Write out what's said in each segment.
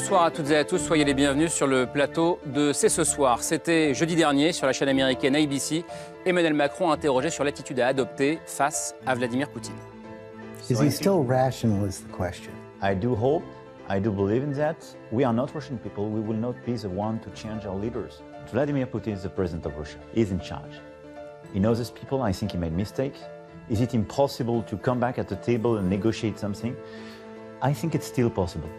Bonsoir à toutes et à tous, soyez les bienvenus sur le plateau de C'est ce soir. C'était jeudi dernier sur la chaîne américaine ABC, Emmanuel Macron interrogé sur l'attitude à adopter face à Vladimir Poutine. Is he still rational is the question. I do hope, I do believe in that. We are not Russian people, we will not be the one to change our leaders. Vladimir Putin is the president of Russia. He's in charge. He knows his people. I think he made mistakes. Is it impossible to come back at the table and negotiate something? I think it's still possible.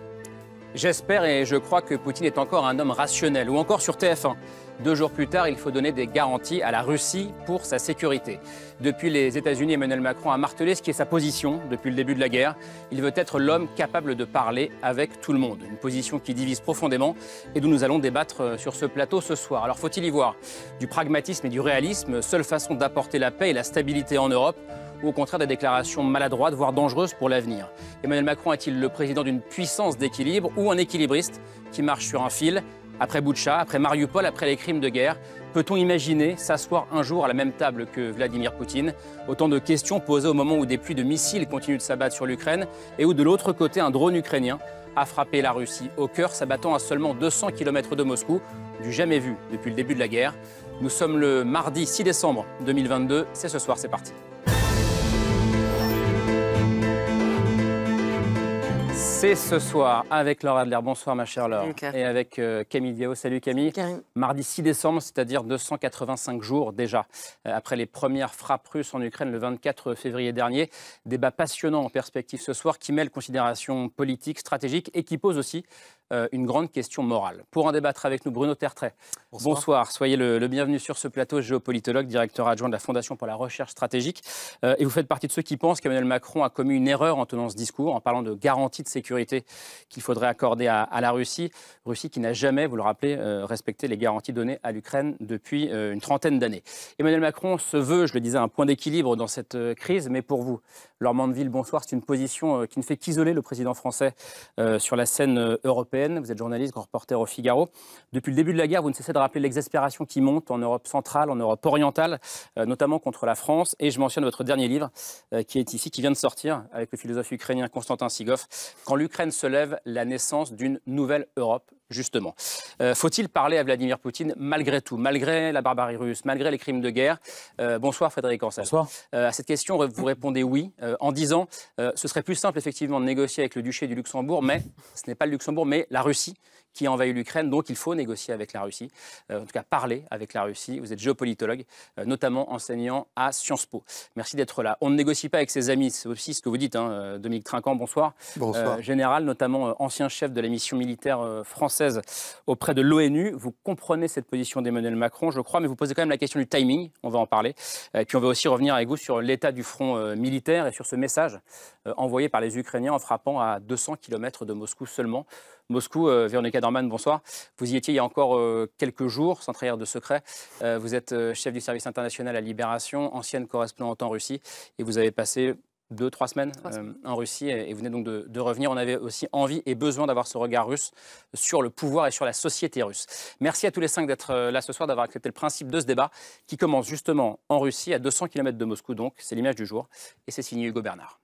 J'espère et je crois que Poutine est encore un homme rationnel. Ou encore sur TF1. Deux jours plus tard, il faut donner des garanties à la Russie pour sa sécurité. Depuis les États-Unis, Emmanuel Macron a martelé ce qui est sa position depuis le début de la guerre. Il veut être l'homme capable de parler avec tout le monde. Une position qui divise profondément et dont nous allons débattre euh, sur ce plateau ce soir. Alors faut-il y voir du pragmatisme et du réalisme, seule façon d'apporter la paix et la stabilité en Europe ou au contraire des déclarations maladroites, voire dangereuses pour l'avenir Emmanuel Macron est-il le président d'une puissance d'équilibre ou un équilibriste qui marche sur un fil Après Boucha, après Mariupol, après les crimes de guerre, peut-on imaginer s'asseoir un jour à la même table que Vladimir Poutine Autant de questions posées au moment où des pluies de missiles continuent de s'abattre sur l'Ukraine et où de l'autre côté un drone ukrainien a frappé la Russie au cœur, s'abattant à seulement 200 km de Moscou, du jamais vu depuis le début de la guerre. Nous sommes le mardi 6 décembre 2022, c'est ce soir, c'est parti. C'est ce soir avec Laura Adler. Bonsoir ma chère Laura, Et avec euh, Camille Diao. Salut Camille. Mardi 6 décembre, c'est-à-dire 285 jours déjà, euh, après les premières frappes russes en Ukraine le 24 février dernier. Débat passionnant en perspective ce soir qui mêle considérations politiques, stratégiques et qui pose aussi euh, une grande question morale. Pour en débattre avec nous, Bruno Tertrais. Bonsoir. soyez le, bienvenu sur ce plateau, géopolitologue, directeur adjoint de la Fondation pour la recherche stratégique. Euh, et vous faites partie de ceux qui pensent qu'Emmanuel Macron a commis une erreur en tenant ce discours, en parlant de garantie de sécurité qu'il faudrait accorder à, la Russie. Russie qui n'a jamais, vous le rappelez, euh, respecté les garanties données à l'Ukraine depuis une trentaine d'années. Emmanuel Macron se veut, je le disais, un point d'équilibre dans cette crise, mais pour vous, Laure Mandeville, bonsoir, c'est une position qui ne fait qu'isoler le président français sur la scène européenne vous êtes journaliste, reporter au Figaro. Depuis le début de la guerre, vous ne cessez de rappeler l'exaspération qui monte en Europe centrale, en Europe orientale, euh, notamment contre la France. Et je mentionne votre dernier livre euh, qui est ici, qui vient de sortir avec le philosophe ukrainien Konstantin Sigov, Quand l'Ukraine se lève, la naissance d'une nouvelle Europe justement. Euh, faut-il parler à Vladimir Poutine malgré tout, malgré la barbarie russe, malgré les crimes de guerre Bonsoir Frédéric Ansel. Bonsoir. à cette question, vous répondez oui en disant ce serait plus simple effectivement de négocier avec le duché du Luxembourg, mais ce n'est pas le Luxembourg, mais la Russie qui envahi l'Ukraine. Donc il faut négocier avec la Russie, euh, en tout cas parler avec la Russie. Vous êtes géopolitologue, euh, notamment enseignant à Sciences Po. Merci d'être là. On ne négocie pas avec ses amis, c'est aussi ce que vous dites. Hein, euh, Dominique Trinquant, bonsoir. Bonsoir. général, notamment ancien chef de la mission militaire française auprès de l'ONU. Vous comprenez cette position d'Emmanuel Macron, je crois, mais vous posez quand même la question du timing. On va en parler. puis on va aussi revenir avec vous sur l'état du front militaire et sur ce message envoyé par les Ukrainiens en frappant à 200 km de Moscou seulement. Moscou, Véronica bonsoir. Vous y étiez il y a encore euh, quelques jours, sans trahir de secret. Euh, vous êtes euh, chef du service international à Libération, ancienne correspondante en Russie, et vous avez passé deux, trois semaines, en Russie et, vous venez donc de, de, revenir. On avait aussi envie et besoin d'avoir ce regard russe sur le pouvoir et sur la société russe. Merci à tous les cinq d'être là ce soir, d'avoir accepté le principe de ce débat qui commence justement en Russie, à 200 km de Moscou donc. C'est l'image du jour et c'est signé Hugo Bernard.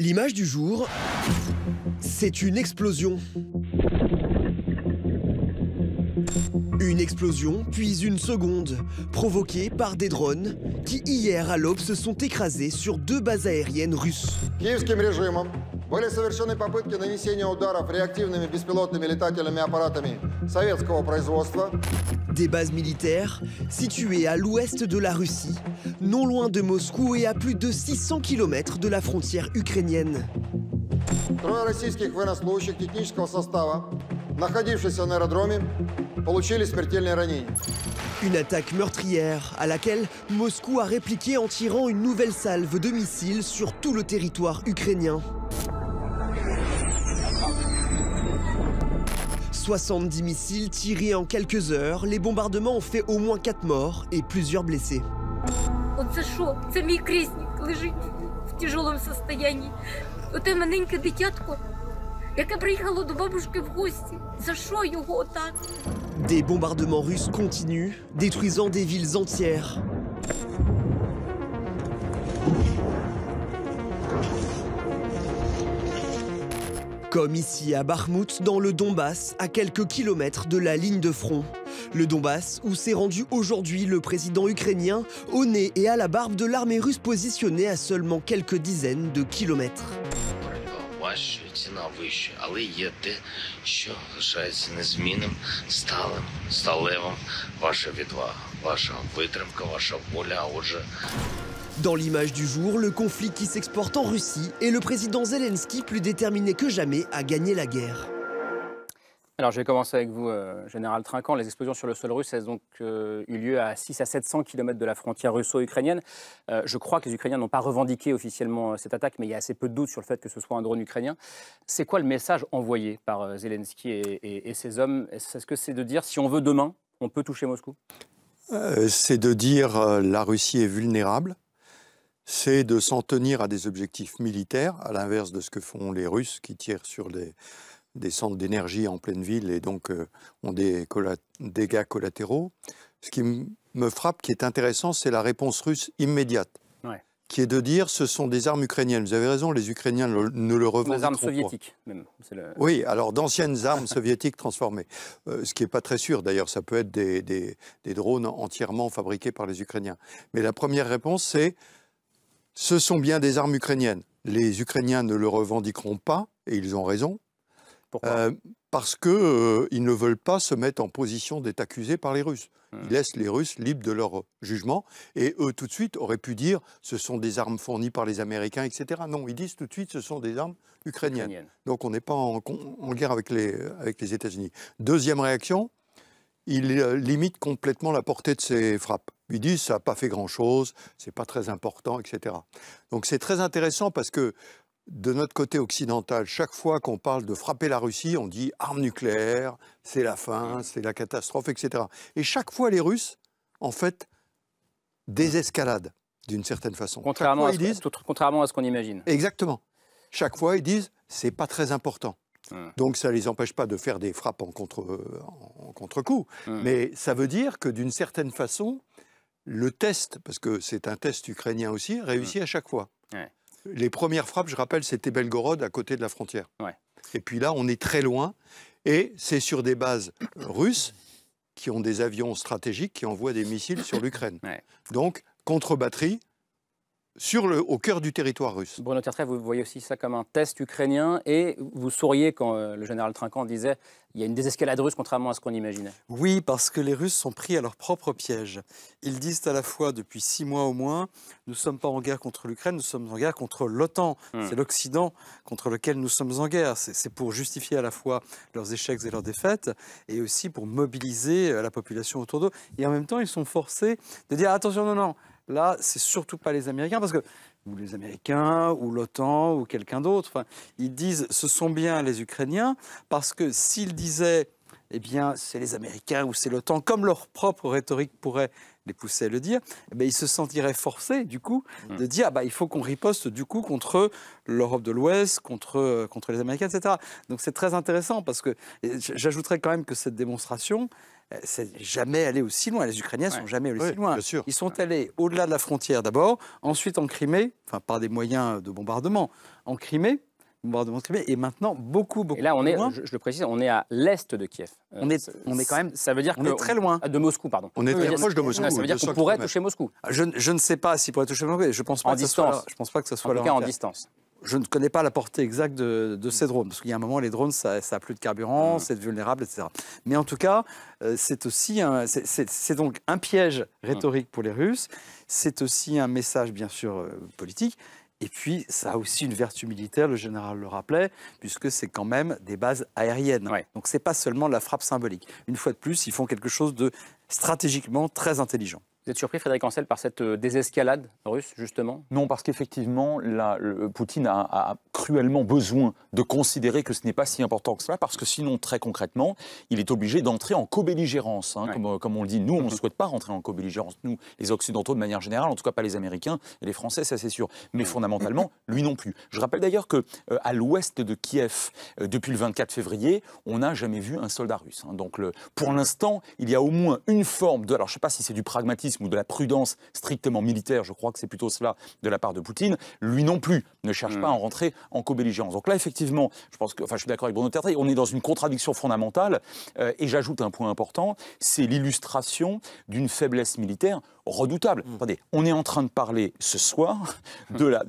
L'image du jour, c'est une explosion. Une explosion, puis une seconde, provoquée par des drones qui, hier à l'aube, se sont écrasés sur deux bases aériennes russes. Des bases militaires situées à l'ouest de la Russie, non loin de Moscou et à plus de 600 km de la frontière ukrainienne. Une attaque meurtrière à laquelle Moscou a répliqué en tirant une nouvelle salve de missiles sur tout le territoire ukrainien. 70 missiles tirés en quelques heures, les bombardements ont fait au moins 4 morts et plusieurs blessés. Des bombardements russes continuent, détruisant des villes entières. Comme ici à Bakhmout, dans le Donbass, à quelques kilomètres de la ligne de front. Le Donbass, où s'est rendu aujourd'hui le président ukrainien, au nez et à la barbe de l'armée russe positionnée à seulement quelques dizaines de kilomètres. Dans l'image du jour, le conflit qui s'exporte en Russie et le président Zelensky plus déterminé que jamais à gagner la guerre. Alors je vais commencer avec vous, euh, Général Trinquant. Les explosions sur le sol russe, elles ont euh, eu lieu à 6 à 700 km de la frontière russo-ukrainienne. Euh, je crois que les Ukrainiens n'ont pas revendiqué officiellement cette attaque, mais il y a assez peu de doutes sur le fait que ce soit un drone ukrainien. C'est quoi le message envoyé par Zelensky et ses hommes Est-ce que c'est de dire si on veut demain, on peut toucher Moscou C'est de dire la Russie est vulnérable, c'est de s'en tenir à des objectifs militaires, à l'inverse de ce que font les Russes qui tirent sur des, des centres d'énergie en pleine ville et donc euh, ont des dégâts collatéraux. Ce qui me frappe, qui est intéressant, c'est la réponse russe immédiate, qui est de dire ce sont des armes ukrainiennes. Vous avez raison, les Ukrainiens ne le revendent pas. Des armes soviétiques, Oui, alors d'anciennes armes soviétiques transformées. Euh, ce qui n'est pas très sûr, d'ailleurs, ça peut être des drones entièrement fabriqués par les Ukrainiens. Mais la première réponse, c'est ce sont bien des armes ukrainiennes. Les Ukrainiens ne le revendiqueront pas, et ils ont raison. Euh, parce qu'ils euh, ils ne veulent pas se mettre en position d'être accusés par les Russes. Hum. Ils laissent les Russes libres de leur jugement, et eux tout de suite auraient pu dire ce sont des armes fournies par les Américains, etc. Non, ils disent tout de suite ce sont des armes ukrainiennes. Donc on n'est pas en, guerre avec les, avec les États-Unis. Deuxième réaction, ils euh, limitent complètement la portée de ces frappes ils disent ça n'a pas fait grand-chose, c'est pas très important, etc. Donc c'est très intéressant parce que de notre côté occidental, chaque fois qu'on parle de frapper la Russie, on dit arme nucléaire, c'est la fin, mm. c'est la catastrophe, etc. Et chaque fois, les Russes, en fait, désescaladent d'une certaine façon. Contrairement à, ce, qu'on imagine. Exactement. Chaque fois, ils disent c'est pas très important. Mm. Donc ça ne les empêche pas de faire des frappes en contre-coup. En mm. contre Mais ça veut dire que d'une certaine façon, le test, parce que c'est un test ukrainien aussi, réussit mmh. à chaque fois. Les premières frappes, je rappelle, c'était Belgorod à côté de la frontière. Et puis là, on est très loin. Et c'est sur des bases russes qui ont des avions stratégiques qui envoient des missiles sur l'Ukraine. Donc, contre-batterie, sur le, au cœur du territoire russe. Bruno Tertrais, vous voyez aussi ça comme un test ukrainien et vous souriez quand euh, le général Trinquant disait il y a une désescalade russe contrairement à ce qu'on imaginait. Oui, parce que les Russes sont pris à leur propre piège. Ils disent à la fois depuis six mois au moins, nous ne sommes pas en guerre contre l'Ukraine, nous sommes en guerre contre l'OTAN. Hmm. C'est l'Occident contre lequel nous sommes en guerre. C'est pour justifier à la fois leurs échecs et leurs défaites et aussi pour mobiliser euh, la population autour d'eux. Et en même temps, ils sont forcés de dire attention, non, non, Là, c'est surtout pas les Américains, parce que ou les Américains, ou l'OTAN, ou quelqu'un d'autre. ils disent ce sont bien les Ukrainiens, parce que s'ils disaient eh bien, c'est les Américains ou c'est l'OTAN, comme leur propre rhétorique pourrait les à le dire, eh ben, ils se sentiraient forcés, du coup, mm. de dire ah bah, il faut qu'on riposte, du coup, contre l'Europe de l'Ouest, contre, euh, contre les Américains, etc. Donc c'est très intéressant parce que j'ajouterais quand même que cette démonstration, euh, c'est jamais allé aussi loin. Les Ukrainiens sont jamais allés aussi loin. sûr. Ils sont allés au-delà de la frontière d'abord, ensuite en Crimée, enfin par des moyens de bombardement, en Crimée, et maintenant, beaucoup, beaucoup. Et là, on est, Je, le précise, on est à l'est de Kiev. Euh, on est, on est quand même. Ça veut dire on est très loin. Ah, de Moscou, pardon. On est très proche de Moscou. Ça veut dire qu'on pourrait toucher Moscou. Ah, je, ne sais pas si pourrait toucher Moscou. Je pense en distance. je pense pas que ce soit. En tout cas, en distance. Je ne connais pas la portée exacte de, ces drones, parce qu'il y a un moment, les drones, ça n'a plus de carburant, mm. c'est vulnérable, etc. Mais en tout cas, euh, c'est aussi c'est donc un piège rhétorique mm. pour les Russes. C'est aussi un message, bien sûr, euh, politique. Et puis, ça a aussi une vertu militaire, le général le rappelait, puisque c'est quand même des bases aériennes. Donc, ce n'est pas seulement la frappe symbolique. Une fois de plus, ils font quelque chose de stratégiquement très intelligent. Vous êtes surpris, Frédéric Ancel, par cette euh, désescalade russe, justement Non, parce qu'effectivement, Poutine a, cruellement besoin de considérer que ce n'est pas si important que cela, parce que sinon, très concrètement, il est obligé d'entrer en co-belligérance. Hein, euh, comme, on le dit, nous, on ne mhm. souhaite pas rentrer en co-belligérance, nous, les Occidentaux, de manière générale, en tout cas pas les Américains et les Français, ça c'est sûr. Mais fondamentalement, lui non plus. Je rappelle d'ailleurs que euh, à l'ouest de Kiev, depuis le 24 février, on n'a jamais vu un soldat russe. Hein. Donc, le, pour l'instant, il y a au moins une forme de. Alors, je ne sais pas si c'est du pragmatisme ou de la prudence strictement militaire, je crois que c'est plutôt cela de la part de Poutine, lui non plus ne cherche hmm. pas à en rentrer en co Donc là, effectivement, je pense que, enfin, suis d'accord avec Bruno Tertrais, on est dans une contradiction fondamentale. Euh, et j'ajoute un point important, c'est l'illustration d'une faiblesse militaire redoutable. Hmm. on est en train de parler ce soir hmm. de la,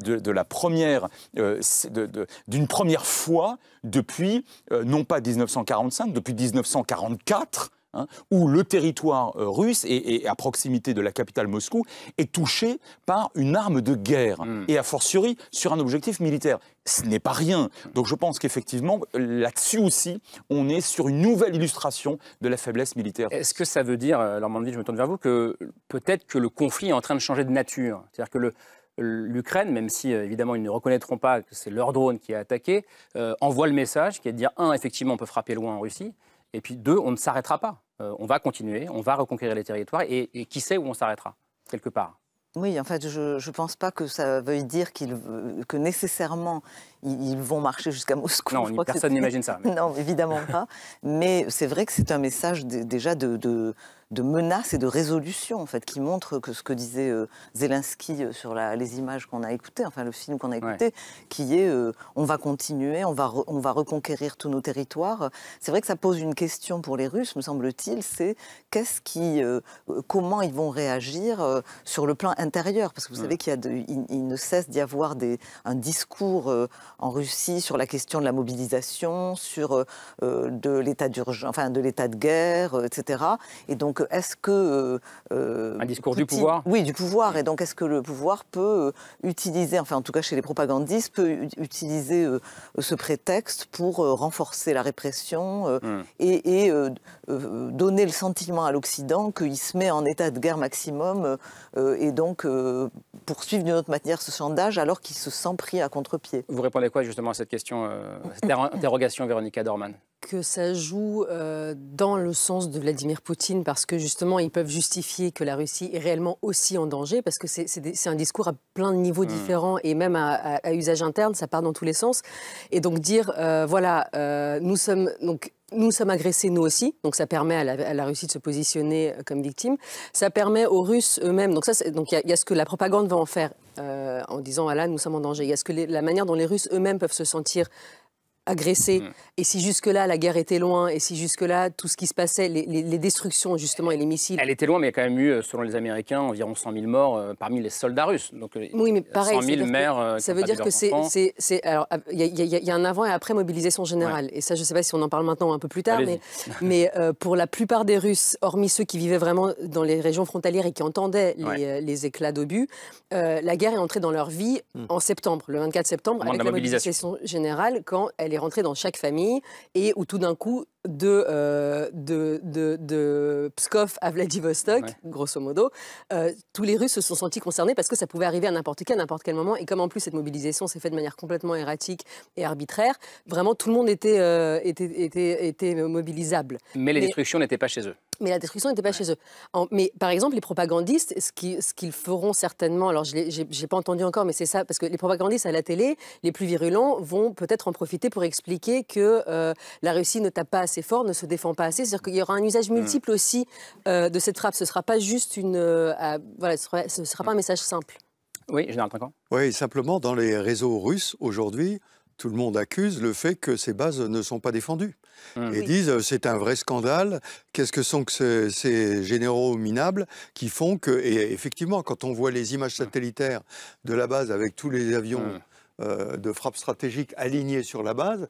euh, d'une première fois depuis, euh, non pas 1945, depuis 1944, Hein, où le territoire euh, russe et, à proximité de la capitale Moscou est touché par une arme de guerre hmm. et a fortiori sur un objectif militaire. Ce n'est pas rien. Hmm. Donc je pense qu'effectivement là-dessus aussi, on est sur une nouvelle illustration de la faiblesse militaire. Est-ce que ça veut dire, euh, Normandie, je me tourne vers vous, que peut-être que le conflit est en train de changer de nature, c'est-à-dire que l'Ukraine, même si euh, évidemment ils ne reconnaîtront pas que c'est leur drone qui a attaqué, envoie le message qui est de dire, un, effectivement, on peut frapper loin en Russie, et puis deux, on ne s'arrêtera pas. Euh, on va continuer, on va reconquérir les territoires et, qui sait où on s'arrêtera, quelque part. Oui, en fait, je ne pense pas que ça veuille dire que nécessairement ils, vont marcher jusqu'à Moscou. Non, personne n'imagine ça. non, évidemment pas. Mais c'est vrai que c'est un message déjà de, de, menace et de résolution, en fait, qui montre que ce que disait euh, Zelensky euh, sur les images qu'on a écoutées, enfin le film qu'on a écouté, qui est euh, on va continuer, on va, on va reconquérir tous nos territoires. C'est vrai que ça pose une question pour les Russes, me semble-t-il, c'est qu'est-ce qui, comment ils vont réagir sur le plan intérieur, parce que vous hmm. savez qu'il ne cesse d'y avoir des, un discours en Russie sur la question de la mobilisation, sur euh, euh, de l'état d'urgence, enfin de l'état de guerre, euh, etc. Et donc, est-ce que un discours du pouvoir Oui, du pouvoir. Et donc, est-ce que le pouvoir peut utiliser, enfin en tout cas chez les propagandistes, peut utiliser ce prétexte pour renforcer la répression hmm. et, donner le sentiment à l'Occident qu'il se met en état de guerre maximum et donc poursuivre d'une autre manière ce sondage alors qu'il se sent pris à contre-pied. Vous répondez quoi justement cette question, euh, cette interrogation, Véronica Dorman que ça joue euh, dans le sens de Vladimir Poutine parce que justement ils peuvent justifier que la Russie est réellement aussi en danger parce que c'est un discours à plein de niveaux hmm. différents et même à, usage interne ça part dans tous les sens et donc dire euh, voilà euh, nous sommes donc nous sommes agressés nous aussi, donc ça permet à la, Russie de se positionner comme victime. Ça permet aux Russes eux-mêmes. Donc ça, donc il y, a ce que la propagande va en faire en disant voilà nous sommes en danger. Il y a ce que la manière dont les Russes eux-mêmes peuvent se sentir agressés, mm. et si jusque-là la guerre était loin, et si jusque-là tout ce qui se passait, les, destructions justement et les missiles. Elle était loin, mais il y a quand même eu, euh, selon les Américains, environ 100 000 morts euh, parmi les soldats russes. Donc, euh, oui, mais pareil, 100 000 mères. ça veut dire que c'est. Alors, il y, a un avant et après mobilisation générale. Et ça, je ne sais pas si on en parle maintenant ou un peu plus tard, mais, mais pour la plupart des Russes, hormis ceux qui vivaient vraiment dans les régions frontalières et qui entendaient les, éclats d'obus, la guerre est entrée dans leur vie hmm. en septembre, le 24 septembre, avec la mobilisation. mobilisation générale, quand elle est rentrer dans chaque famille et où tout d'un coup, euh, de, Pskov à Vladivostok, grosso modo, euh, tous les Russes se sont sentis concernés parce que ça pouvait arriver à n'importe qui, n'importe quel moment. Et comme en plus cette mobilisation s'est faite de manière complètement erratique et arbitraire, vraiment tout le monde était, euh, était, mobilisable. Mais les destructions n'étaient pas chez eux. Mais la destruction n'était pas chez eux. mais par exemple, les propagandistes, ce qu'ils feront certainement, alors je n'ai pas entendu encore, mais c'est ça, parce que les propagandistes à la télé, les plus virulents, vont peut-être en profiter pour expliquer que la Russie ne tape pas assez fort, ne se défend pas assez. C'est-à-dire qu'il y aura un usage hmm. multiple aussi euh, de cette frappe. Ce ne sera pas juste une. Euh, voilà, ce sera, pas un hmm. message simple. Oui, Général Trinquant Oui, simplement, dans les réseaux russes, aujourd'hui, tout le monde accuse le fait que ces bases ne sont pas défendues. Ils hmm. Et disent euh, c'est un vrai scandale, qu'est-ce que sont que ces, généraux minables qui font que. Et effectivement, quand on voit les images satellitaires de la base avec tous les avions. de frappe stratégique alignés sur la base,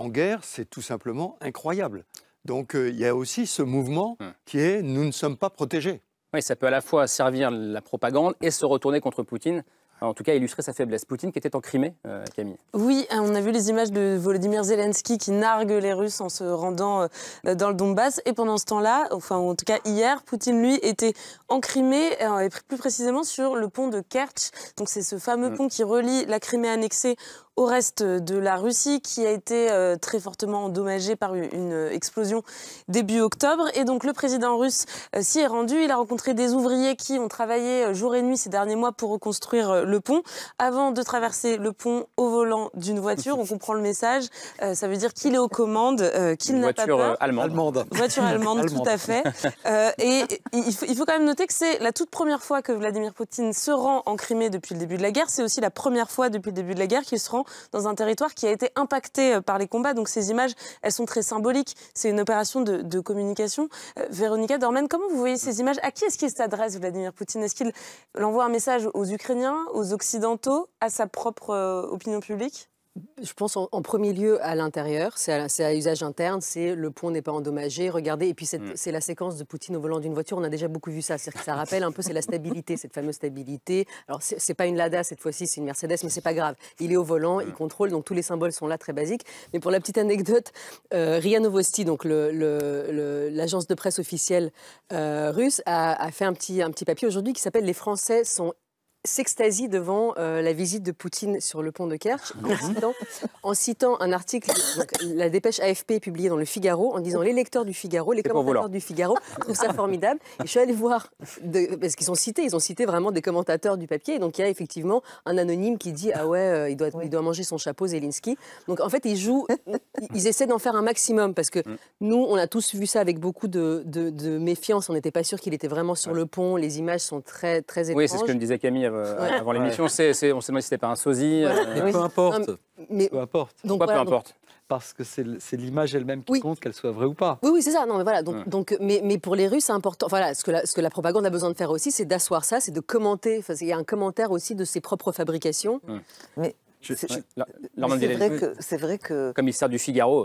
en guerre, c'est tout simplement incroyable. Donc euh, il y a aussi ce mouvement hum. qui est nous ne sommes pas protégés. Oui, ça peut à la fois servir la propagande et se retourner contre Poutine en tout cas illustrer sa faiblesse. Poutine qui était en Crimée, euh, Camille. Oui, hein, on a vu les images de Volodymyr Zelensky qui nargue les Russes en se rendant euh, dans le Donbass. Et pendant ce temps-là, enfin en tout cas hier, Poutine lui était en Crimée et plus précisément sur le pont de Kerch. Donc c'est ce fameux hum. pont qui relie la Crimée annexée au reste de la Russie qui a été euh, très fortement endommagée par une, explosion début octobre. Et donc le président russe euh, s'y est rendu. Il a rencontré des ouvriers qui ont travaillé euh, jour et nuit ces derniers mois pour reconstruire le pont. Avant de traverser le pont au volant d'une voiture, on comprend le message. ça veut dire qu'il est aux commandes, qu'il n'a pas peur. Allemande. Voiture allemande, tout à fait. et il faut quand même noter que c'est la toute première fois que Vladimir Poutine se rend en Crimée depuis le début de la guerre. C'est aussi la première fois depuis le début de la guerre qu'il se rend dans un territoire qui a été impacté euh, par les combats. Donc ces images, elles sont très symboliques. C'est une opération de, communication. Euh, Véronica Dorman, comment vous voyez ces images À qui est-ce qu'il s'adresse, Vladimir Poutine Est-ce qu'il envoie un message aux Ukrainiens, aux Occidentaux, à sa propre euh, opinion publique je pense en, premier lieu à l'intérieur, c'est à, usage interne, c'est le pont n'est pas endommagé, regardez, et puis mm. c'est la séquence de Poutine au volant d'une voiture, on a déjà beaucoup vu ça, que ça rappelle un peu, c'est la stabilité, cette fameuse stabilité. Alors c'est pas une Lada cette fois-ci, c'est une Mercedes, mais c'est pas grave, il est au volant, il mm. contrôle, donc tous les symboles sont là, très basiques. Mais pour la petite anecdote, euh, Ria Novosti, donc l'agence de presse officielle euh, russe, a, a, fait un petit, un petit papier aujourd'hui qui s'appelle Les Français sont s'extasie devant euh, la visite de Poutine sur le pont de Kerch en mhm. citant, un article, la dépêche AFP publiée dans le Figaro, en disant les lecteurs du Figaro, les commentateurs du Figaro trouvent ça formidable. je suis allée voir, parce qu'ils sont cités, ils ont cité vraiment des commentateurs du papier. Donc il y a effectivement un anonyme qui dit Ah ouais, euh, il, doit, il doit manger son chapeau Zelensky. Donc en fait, ils jouent, ils essaient d'en faire un maximum parce que mm. nous, on a tous vu ça avec beaucoup de, méfiance. On n'était pas sûr qu'il était vraiment sur le pont. Les images sont très, très étranges. Oui, c'est ce que me disait Camille euh, avant l'émission. on s'est demandé si c'était pas un sosie. Euh, peu importe. Peu importe. peu importe parce que c'est l'image elle-même qui compte, qu'elle soit vraie ou pas. Oui, oui, c'est ça. Non, mais voilà. Donc, mais, mais, pour les Russes, c'est important. Voilà, ce que, la, ce que la propagande a besoin de faire aussi, c'est d'asseoir ça, c'est de commenter. il y a un commentaire aussi de ses propres fabrications. Mais c'est vrai, que, Comme il sert du Figaro.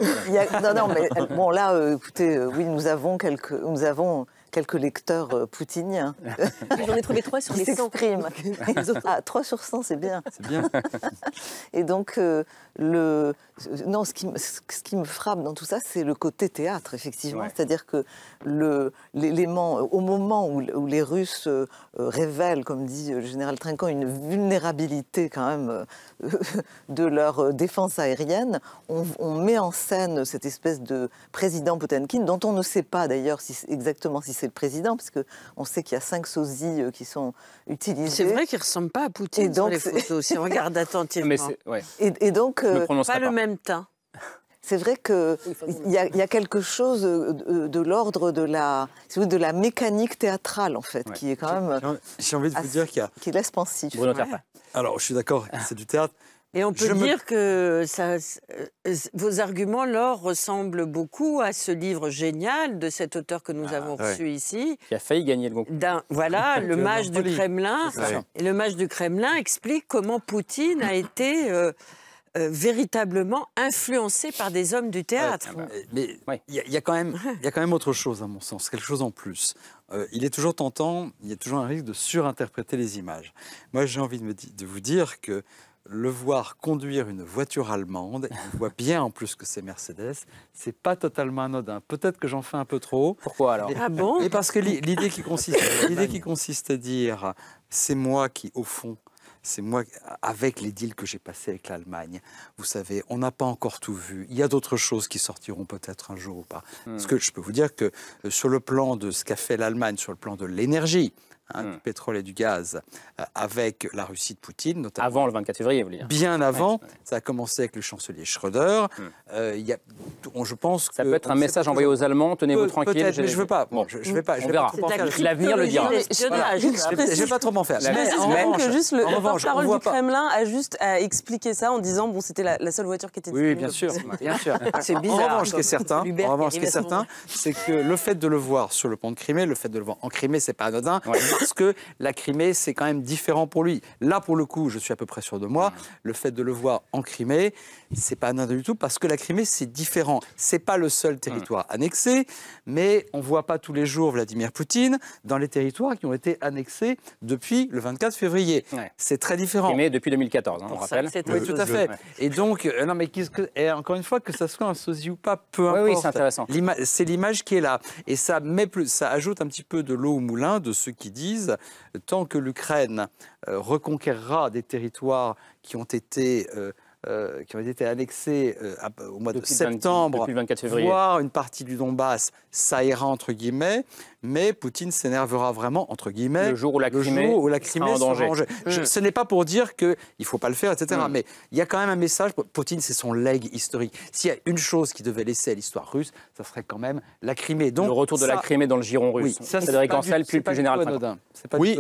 non, non, mais bon, là, euh, écoutez, oui, nous avons quelques. Nous avons quelques lecteurs euh, poutiniens. J'en ai trouvé trois sur les 100. ah, 3 sur 100, c'est bien. bien. Et donc, euh, le... Euh, non, ce qui, ce qui, me frappe dans tout ça, c'est le côté théâtre, effectivement. C'est-à-dire que l'élément, au moment où, les Russes révèlent, comme dit le général Trinquant, une vulnérabilité quand même de leur défense aérienne, on, met en scène cette espèce de président Potemkin, dont on ne sait pas d'ailleurs si, exactement si c'est le président, parce qu'on sait qu'il y a cinq sosies euh, qui sont utilisées. C'est vrai qu'ils ne ressemble pas à Poutine et donc, sur les photos, si on regarde attentivement. Mais ouais. et, donc, euh, pas, le même teint. C'est vrai qu'il y, a, y a quelque chose euh, de, l'ordre de la, de la mécanique théâtrale, en fait, qui est quand même. J'ai envie de vous dire qu'il y a. qui laisse pensif. Bruno Alors, je suis d'accord, ah. c'est du théâtre. Et on peut dire que ça, euh, vos arguments, Laure, ressemblent beaucoup à ce livre génial de cet auteur que nous ah, avons reçu ici. Qui a failli gagner le concours. Voilà, le mage du Kremlin. Et le mage du Kremlin explique comment Poutine a été... Euh, euh, véritablement influencé par des hommes du théâtre. mais il y, a quand même, quand même autre chose à mon sens, quelque chose en plus. il est toujours tentant, il y a toujours un risque de surinterpréter les images. Moi, j'ai envie de, vous dire que le voir conduire une voiture allemande, il voit bien en plus que c'est Mercedes, c'est pas totalement anodin. Peut-être que j'en fais un peu trop. Pourquoi alors Ah Et parce que l'idée qui consiste, l'idée qui consiste à dire, c'est moi qui au fond c'est moi, avec les deals que j'ai passés avec l'Allemagne, vous savez, on n'a pas encore tout vu. Il y a d'autres choses qui sortiront peut-être un jour ou pas. Parce hmm. que je peux vous dire que euh, sur le plan de ce qu'a fait l'Allemagne, sur le plan de l'énergie, Hein, hmm. du pétrole et du gaz euh, avec la Russie de Poutine. Notamment. Avant le 24 février, vous voulez dire Bien avant. Ça a commencé avec le chancelier Schröder. Hmm. Euh, il y a, on, je pense que... ça peut être un message envoyé aux Allemands, tenez-vous tranquille. je ne veux pas. Bon, je, ne vais pas. Je vais L'avenir le dira. Je ne vais pas trop m'en faire. Je précise que juste le, porte-parole du Kremlin a juste à expliquer ça en disant bon, c'était la, seule voiture qui était Oui, bien sûr. Ah, c'est bizarre. En revanche, ce qui est certain, ce qui est certain, c'est que le fait de le voir sur le pont de Crimée, le fait de le voir en Crimée, c'est pas anodin parce que la Crimée, c'est quand même différent pour lui. Là, pour le coup, je suis à peu près sûr de moi, le fait de le voir en Crimée, c'est pas anodin du tout, parce que la Crimée, c'est différent. C'est pas le seul territoire annexé, mais on voit pas tous les jours Vladimir Poutine dans les territoires qui ont été annexés depuis le 24 février. C'est très différent. Crimée depuis 2014, hein, on rappelle. Oui, tout à fait. Et donc, euh, non, mais encore une fois, que ça soit un sosie ou pas, peu importe. Oui, c'est intéressant. C'est l'image qui est là. Et ça, met plus, ça ajoute un petit peu de l'eau au moulin de ceux qui disent tant que l'Ukraine euh, reconquérera des territoires qui ont été... Euh, euh, qui ont été annexés au mois de septembre, voire une partie du Donbass, ça ira entre guillemets, mais Poutine s'énervera vraiment, entre guillemets, le jour où la Crimée, sera en danger. Hmm. ce n'est pas pour dire qu'il ne faut pas le faire, etc. Hmm. Mais il y a quand même un message. Poutine, c'est son leg historique. S'il y a une chose qui devait laisser à l'histoire russe, ça serait quand même la Crimée. Donc, le retour de la Crimée dans le giron russe. Oui, ça, qu'en le plus général. oui,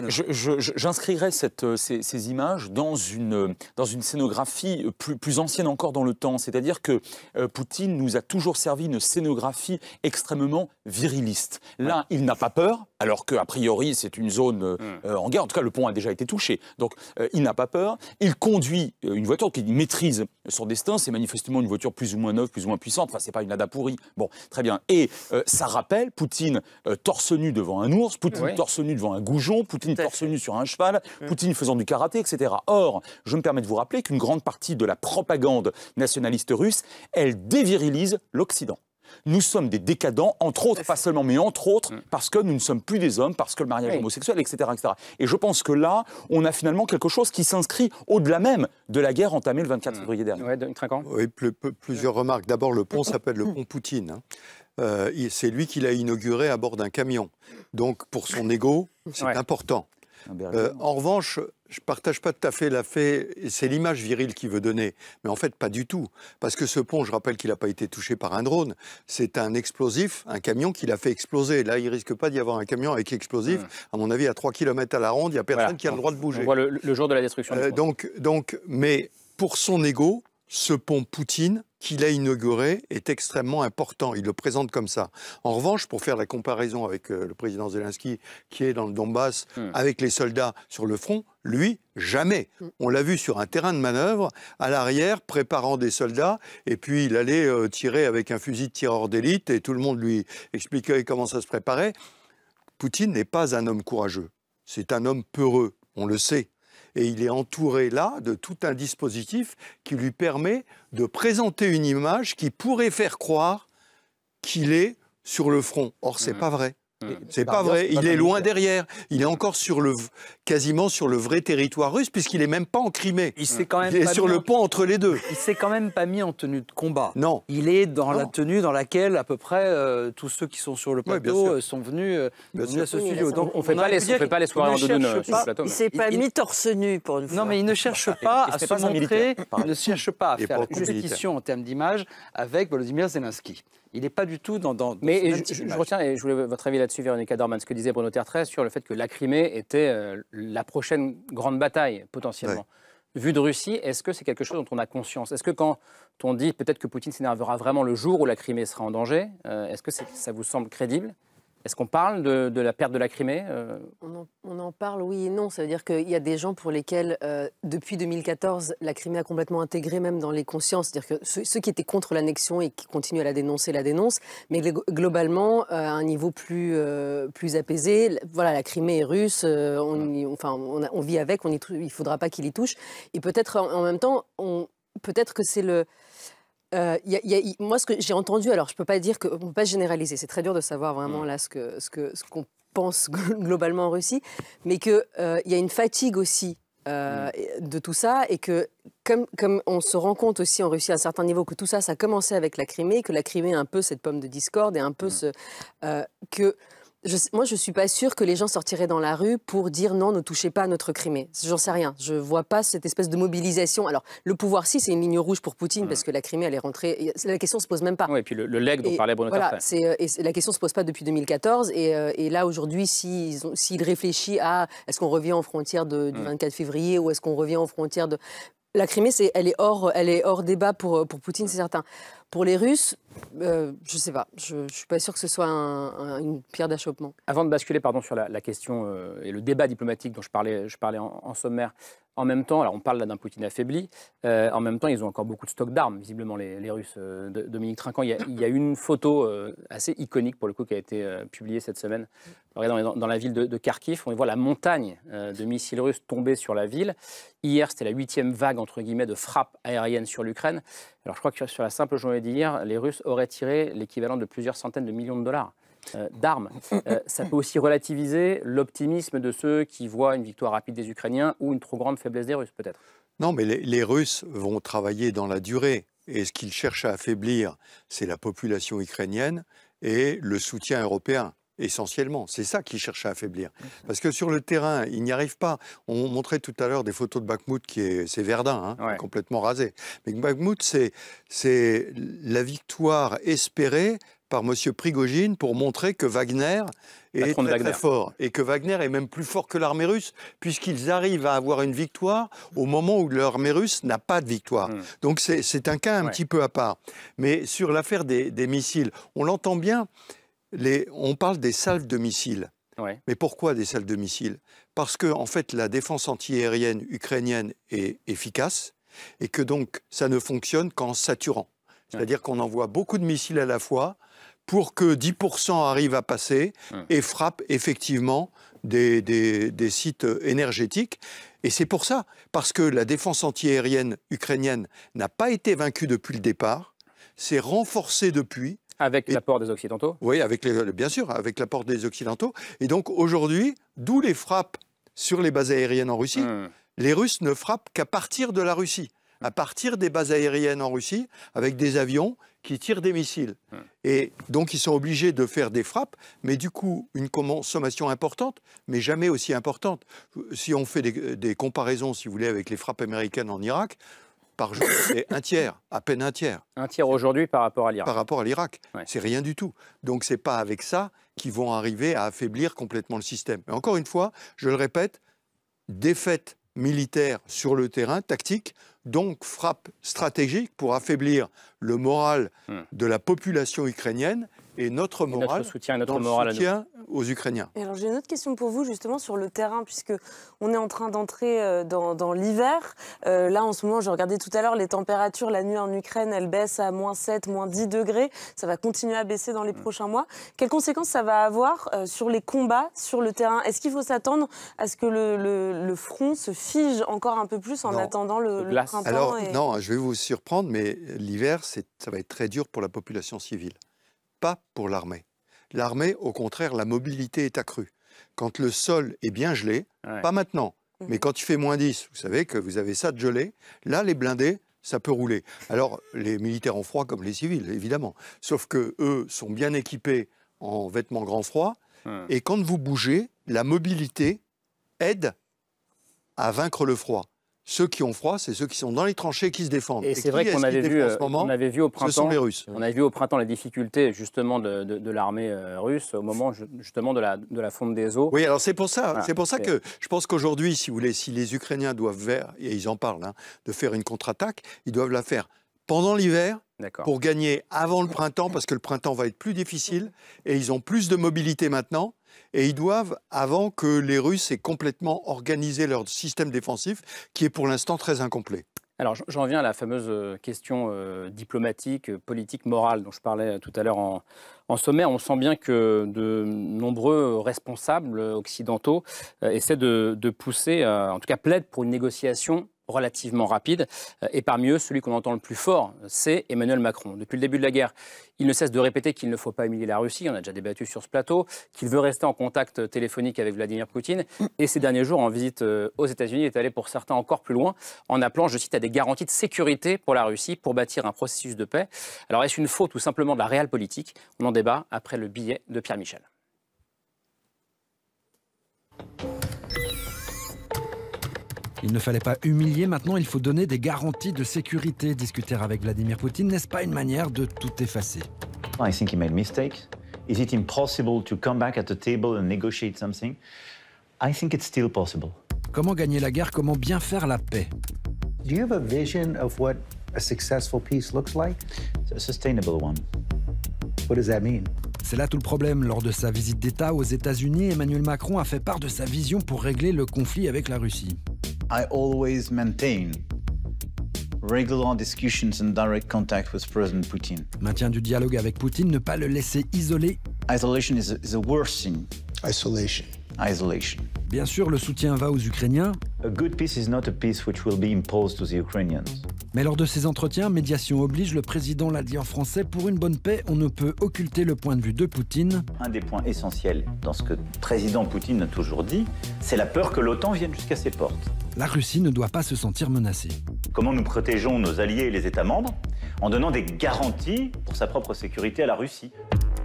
j'inscrirai euh, ces, images dans une, dans une scénographie euh, plus, plus ancienne encore dans le temps. C'est-à-dire que euh, Poutine nous a toujours servi une scénographie extrêmement viriliste. Là, il n'a pas peur, alors qu'a priori c'est une zone euh, hmm. euh, en guerre. En tout cas, le pont a déjà été touché. Donc euh, il n'a pas peur. Il conduit une voiture qui maîtrise son destin. C'est manifestement une voiture plus ou moins neuve, plus ou moins puissante. Enfin, c'est pas une Ada pourrie. Bon, très bien. Et ça rappelle Poutine torse nu devant un ours, Poutine torse nu devant un goujon, Poutine torse nu sur un cheval, hmm. Poutine faisant du karaté, etc. Or, je me permets de vous rappeler qu'une grande partie de la propagande nationaliste russe, elle dévirilise l'Occident nous sommes des décadents, entre autres, pas seulement, mais entre autres, mm. parce que nous ne sommes plus des hommes, parce que le mariage homosexuel, etc., etc. Et je pense que là, on a finalement quelque chose qui s'inscrit au-delà même de la guerre entamée le 24 mm. février dernier. oui, plusieurs remarques. D'abord, le pont s'appelle le pont Poutine. Hein. Euh, c'est lui qui l'a inauguré à bord d'un camion. Donc, pour son ego, c'est important. Euh, en revanche, je ne partage pas tout à fait la fait, c'est l'image virile qu'il veut donner, mais en fait pas du tout, parce que ce pont, je rappelle qu'il n'a pas été touché par un drone, c'est un explosif, un camion qui l'a fait exploser. Là, il risque pas d'y avoir un camion avec explosif. À mon avis, à 3 km à la ronde, il n'y a personne qui a le droit de bouger. On voit le, jour de la destruction. Euh, donc, donc, mais pour son ego, ce pont Poutine qu'il a inauguré est extrêmement important. Il le présente comme ça. En revanche, pour faire la comparaison avec euh, le président Zelensky, qui est dans le Donbass, hmm. avec les soldats sur le front, lui, jamais. Hmm. On l'a vu sur un terrain de manœuvre, à l'arrière, préparant des soldats, et puis il allait euh, tirer avec un fusil de tireur d'élite, et tout le monde lui expliquait comment ça se préparait. Poutine n'est pas un homme courageux. C'est un homme peureux, on le sait. Et il est entouré là de tout un dispositif qui lui permet de présenter une image qui pourrait faire croire qu'il est sur le front. Or, c'est mm. pas vrai. Mmh. C'est pas vrai. Il est loin derrière. Il est encore sur le, quasiment sur le vrai territoire russe, puisqu'il n'est même pas en Crimée. Il, quand même est sur le pont entre les deux. Il s'est quand même pas mis en tenue de combat. Non. Il est dans la tenue dans laquelle à peu près euh, tous ceux qui sont sur le plateau euh, sont venus, euh, à ce studio. Donc on, ne fait pas fait pas les soirées Il s'est pas mis torse nu pour une fois. Non, mais il ne cherche pas à se montrer. Il ne cherche pas à faire une compétition en termes d'image avec Volodymyr Zelensky. Il n'est pas du tout dans. dans, Mais je, retiens, et je voulais votre avis là-dessus, Véronique Dorman, ce que disait Bruno Tertrais sur le fait que la Crimée était euh, la prochaine grande bataille, potentiellement. Vu de Russie, est-ce que c'est quelque chose dont on a conscience Est-ce que quand on dit peut-être que Poutine s'énervera vraiment le jour où la Crimée sera en danger, euh, est-ce que ça vous semble crédible est-ce qu'on parle de, la perte de la Crimée euh? on en, parle, oui et non. Ça veut dire qu'il y a des gens pour lesquels, euh, depuis 2014, la Crimée a complètement intégré même dans les consciences. C'est-à-dire que ceux, qui étaient contre l'annexion et qui continuent à la dénoncer, la dénoncent. Mais globalement, euh, à un niveau plus, plus apaisé, voilà, la Crimée est russe, on, enfin, on, vit avec, il ne faudra pas qu'il y touche. Et peut-être en, même temps, peut-être que c'est le euh, moi, ce que j'ai entendu, alors je ne peux pas dire que. On peut pas généraliser, c'est très dur de savoir vraiment mm. là ce qu'on ce que, ce qu'on pense globalement en Russie, mais qu'il euh, y a une fatigue aussi euh, mm. de tout ça et que comme, comme on se rend compte aussi en Russie à un certain niveau que tout ça, ça a commencé avec la Crimée, que la Crimée est un peu cette pomme de discorde et un peu mm. ce... Euh, que moi, je ne suis pas sûre que les gens sortiraient dans la rue pour dire non, ne touchez pas à notre Crimée. J'en sais rien. Je ne vois pas cette espèce de mobilisation. Alors, le pouvoir, si, c'est une ligne rouge pour Poutine, mm. parce que la Crimée, elle est rentrée. La question ne se pose même pas. Oui, et puis le, leg dont parlait Bruno voilà, euh, La question ne se pose pas depuis 2014. Euh, et, là, aujourd'hui, s'il réfléchit à est-ce qu'on revient aux frontières du 24 mm. février ou est-ce qu'on revient aux frontières de la Crimée, c'est elle, est hors, débat euh, pour, Poutine, c'est certain. Pour les Russes, euh, je ne sais pas. Je ne suis pas sûr que ce soit une pierre d'achoppement. Avant de basculer pardon, sur la, question euh, et le débat diplomatique dont je parlais, je parlais en sommaire, en même temps, alors on parle là d'un Poutine affaibli, euh, en même temps, ils ont encore beaucoup de stocks d'armes, visiblement, les, Russes. Euh, Dominique Trinquant, il y, a, une photo euh, assez iconique, pour le coup, qui a été publiée cette semaine. dans, la ville de, de, Kharkiv, on voit la montagne de missiles russes tombés sur la ville. Hier, c'était la huitième vague, entre guillemets, de frappes aériennes sur l'Ukraine. Alors, je crois que sur la simple journée d'hier, les Russes auraient tiré l'équivalent de plusieurs centaines de millions de dollars. Euh, d'armes. Euh, ça peut aussi relativiser l'optimisme de ceux qui voient une victoire rapide des Ukrainiens ou une trop grande faiblesse des Russes, peut-être. Non, mais les, Russes vont travailler dans la durée. Et ce qu'ils cherchent à affaiblir, c'est la population ukrainienne et le soutien européen essentiellement. C'est ça qu'ils cherchent à affaiblir. Parce que sur le terrain, ils n'y arrivent pas. On montrait tout à l'heure des photos de Bakhmut, qui est, c'est Verdun, hein, complètement rasé. Mais Bakhmut, c'est la victoire espérée par M. Prigogine pour montrer que Wagner est très, fort et que Wagner est même plus fort que l'armée russe puisqu'ils arrivent à avoir une victoire au moment où l'armée russe n'a pas de victoire. Hmm. Donc c'est un cas un petit peu à part. Mais sur l'affaire des, missiles, on l'entend bien, les, on parle des salves de missiles. Mais pourquoi des salves de missiles Parce que en fait la défense antiaérienne ukrainienne est efficace et que donc ça ne fonctionne qu'en saturant. C'est-à-dire qu'on envoie beaucoup de missiles à la fois pour que 10% arrivent à passer hum. et frappent effectivement des, sites énergétiques. Et c'est pour ça, parce que la défense antiaérienne ukrainienne n'a pas été vaincue depuis le départ, s'est renforcée depuis. Avec l'apport des Occidentaux Oui, avec les, euh, bien sûr, avec l'apport des Occidentaux. Et donc aujourd'hui, d'où les frappes sur les bases aériennes en Russie, hum. les Russes ne frappent qu'à partir de la Russie à partir des bases aériennes en Russie avec des avions qui tirent des missiles. Et donc, ils sont obligés de faire des frappes, mais du coup, une consommation importante, mais jamais aussi importante. Si on fait des, comparaisons, si vous voulez, avec les frappes américaines en Irak, par jour, c'est un tiers, à peine un tiers. Un tiers aujourd'hui par rapport à l'Irak. Par rapport à l'Irak, c'est rien du tout. Donc ce n'est pas avec ça qu'ils vont arriver à affaiblir complètement le système. Mais encore une fois, je le répète, défaite militaire sur le terrain, tactique, donc frappe stratégique pour affaiblir le moral hmm. de la population ukrainienne et notre moral, notre soutien, notre aux Ukrainiens. alors j'ai une autre question pour vous justement sur le terrain puisque on est en train d'entrer euh, dans, l'hiver. Euh, là en ce moment, je regardais tout à l'heure les températures la nuit en Ukraine, elles baissent à moins 7, moins 10 degrés. Ça va continuer à baisser dans les mm. prochains mois. Quelles conséquences ça va avoir euh, sur les combats sur le terrain Est-ce qu'il faut s'attendre à ce que le, front se fige encore un peu plus en attendant le, printemps Alors non, je vais vous surprendre, mais l'hiver, ça va être très dur pour la population civile pas pour l'armée. L'armée, au contraire, la mobilité est accrue. Quand le sol est bien gelé, pas maintenant, mmh. mais quand il fait moins 10, vous savez que vous avez ça de gelé, là, les blindés, ça peut rouler. Alors, les militaires en froid comme les civils, évidemment. Sauf que eux sont bien équipés en vêtements grand froid. Et quand vous bougez, la mobilité aide à vaincre le froid. Ceux qui ont froid, c'est ceux qui sont dans les tranchées qui se défendent. Et, c'est vrai qu'on avait, vu, euh, on avait vu au printemps. les Russes. On avait vu au printemps la difficulté justement de, l'armée euh, russe au moment justement de la, fonte des eaux. Oui, alors c'est pour ça, c'est pour ça que je pense qu'aujourd'hui, si les Ukrainiens doivent et ils en parlent, hein, de faire une contre-attaque, ils doivent la faire pendant l'hiver pour gagner avant le printemps, parce que le printemps va être plus difficile et ils ont plus de mobilité maintenant. Et ils doivent, avant que les Russes aient complètement organisé leur système défensif, qui est pour l'instant très incomplet. Alors j'en viens à la fameuse euh, question euh, diplomatique, euh, politique, morale dont je parlais tout à l'heure en, en, sommet. On sent bien que de nombreux responsables occidentaux essaient de, pousser, en tout cas plaident pour une négociation relativement rapide. Euh, et parmi eux, celui qu'on entend le plus fort, c'est Emmanuel Macron. Depuis le début de la guerre, il ne cesse de répéter qu'il ne faut pas humilier la Russie, on a déjà débattu sur ce plateau, qu'il veut rester en contact téléphonique avec Vladimir Poutine. Et ces derniers jours, en visite euh, aux États-Unis, il est allé pour certains encore plus loin en appelant, je cite, à des garanties de sécurité pour la Russie pour bâtir un processus de paix. Alors est-ce une faute ou simplement de la réelle politique On en débat après le billet de Pierre Michel. Il ne fallait pas humilier, maintenant il faut donner des garanties de sécurité. Discuter avec Vladimir Poutine, n'est-ce pas une manière de tout effacer I think it's still possible. Comment gagner la guerre Comment bien faire la paix Do you have a vision of what a successful looks like a sustainable one. What does that mean c'est là tout le problème. Lors de sa visite d'État aux États-Unis, Emmanuel Macron a fait part de sa vision pour régler le conflit avec la Russie. I always maintain regular discussions and direct contact with President Putin. Maintien du dialogue avec Poutine, ne pas le laisser isolé. Isolation is, is a worse thing. Isolation. Isolation. Bien sûr, le soutien va aux Ukrainiens. Mais lors de ces entretiens, médiation oblige, le président l'a dit en français, pour une bonne paix, on ne peut occulter le point de vue de Poutine. Un des points essentiels dans ce que le président Poutine a toujours dit, c'est la peur que l'OTAN vienne jusqu'à ses portes. La Russie ne doit pas se sentir menacée. Comment nous protégeons nos alliés et les États membres En donnant des garanties pour sa propre sécurité à la Russie.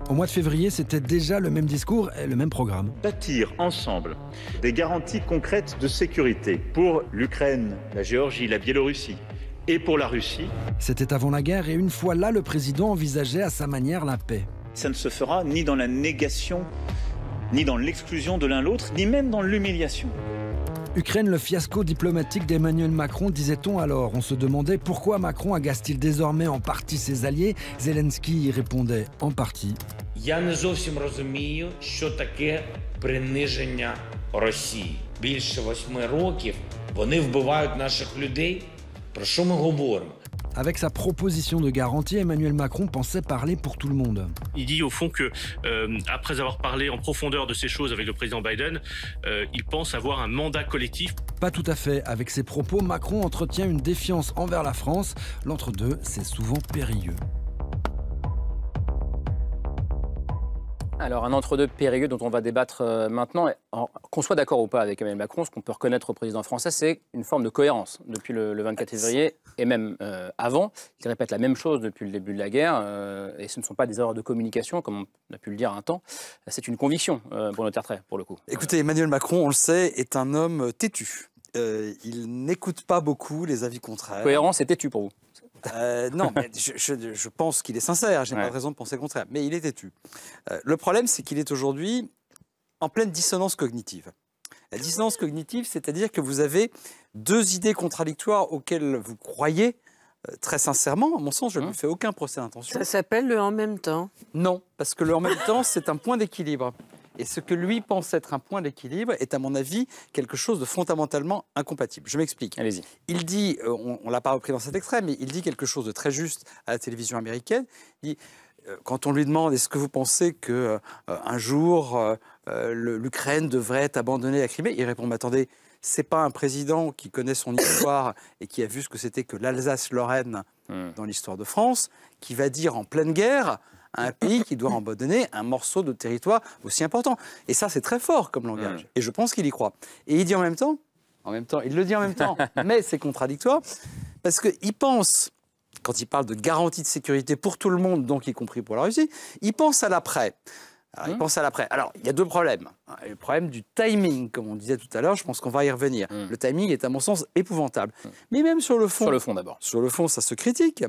Au mois de février, c'était déjà le même discours et le même programme. Bâtir ensemble des garanties concrètes de sécurité pour l'Ukraine, la Géorgie, la Biélorussie et pour la Russie. C'était avant la guerre et une fois là, le président envisageait à sa manière la paix. Ça ne se fera ni dans la négation, ni dans l'exclusion de l'un l'autre, ni même dans l'humiliation. Ukraine, le fiasco diplomatique d'Emmanuel Macron, disait-on alors. On se demandait pourquoi Macron agace-t-il désormais en partie ses alliés. Zelensky répondait en partie. Я avec sa proposition de garantie, Emmanuel Macron pensait parler pour tout le monde. Il dit au fond que, euh, après avoir parlé en profondeur de ces choses avec le président Biden, euh, il pense avoir un mandat collectif. Pas tout à fait. Avec ses propos, Macron entretient une défiance envers la France. L'entre-deux, c'est souvent périlleux. Alors, un entre-deux périlleux dont on va débattre euh, maintenant, qu'on soit d'accord ou pas avec Emmanuel Macron, ce qu'on peut reconnaître au président français, c'est une forme de cohérence depuis le, 24 février et même euh, avant. Il répète la même chose depuis le début de la guerre euh, et ce ne sont pas des erreurs de communication, comme on a pu le dire un temps. C'est une conviction pour notre retrait, pour le coup. Écoutez, Emmanuel Macron, on le sait, est un homme têtu. il n'écoute pas beaucoup les avis contraires. Cohérence et têtu pour vous euh, non, je, pense qu'il est sincère, j'ai pas de raison de penser le contraire, mais il est têtu. Euh, le problème, c'est qu'il est aujourd'hui en pleine dissonance cognitive. La dissonance cognitive, c'est-à-dire que vous avez deux idées contradictoires auxquelles vous croyez euh, très sincèrement. À mon sens, je ne hum. fais aucun procès d'intention. Ça s'appelle le en même temps Non, parce que le en même temps, c'est un point d'équilibre. Et ce que lui pense être un point d'équilibre est, à mon avis, quelque chose de fondamentalement incompatible. Je m'explique. Allez-y. Il dit, euh, on ne l'a pas repris dans cet extrait, mais il dit quelque chose de très juste à la télévision américaine. Euh, quand on lui demande est-ce que vous pensez que euh, un jour l'Ukraine devrait abandonner la Crimée, il répond mais attendez, c'est pas un président qui connaît son histoire et qui a vu ce que c'était que l'Alsace-Lorraine hmm. dans l'histoire de France qui va dire en pleine guerre un pays qui doit abandonner un morceau de territoire aussi important. Et ça, c'est très fort comme langage. Hmm. Et je pense qu'il y croit. Et il dit en même temps, en même temps, il le dit en même temps, mais c'est contradictoire, parce qu'il pense, quand il parle de garantie de sécurité pour tout le monde, donc y compris pour la Russie, il pense à l'après. Il hmm. pense à l'après. Alors, il y a deux problèmes. Le problème du timing, comme on disait tout à l'heure, je pense qu'on va y revenir. Hmm. Le timing est, à mon sens, épouvantable. Mais même sur le fond. le fond, d'abord. Sur le fond, ça se critique.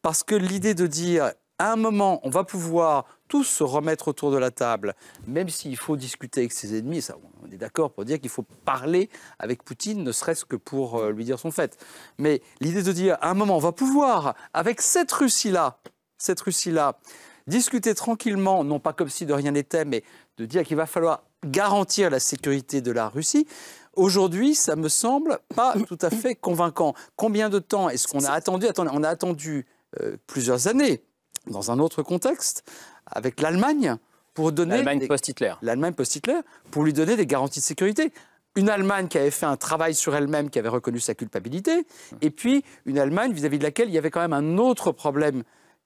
Parce que l'idée de dire à un moment, on va pouvoir tous se remettre autour de la table, même s'il faut discuter avec ses ennemis, ça, on est d'accord pour dire qu'il faut parler avec Poutine, ne serait-ce que pour euh, lui dire son fait. Mais l'idée de dire, à un moment, on va pouvoir, avec cette Russie-là, cette Russie-là, discuter tranquillement, non pas comme si de rien n'était, mais de dire qu'il va falloir garantir la sécurité de la Russie, Aujourd'hui, ça me semble pas tout à fait convaincant. Combien de temps est-ce qu'on a attendu Attendez, on a attendu euh, plusieurs années dans un autre contexte, avec l'Allemagne, pour donner... L'Allemagne post-Hitler. L'Allemagne post-Hitler, pour lui donner des garanties de sécurité. Une Allemagne qui avait fait un travail sur elle-même, qui avait reconnu sa culpabilité, et puis une Allemagne vis-à-vis de laquelle il y avait quand même un autre problème.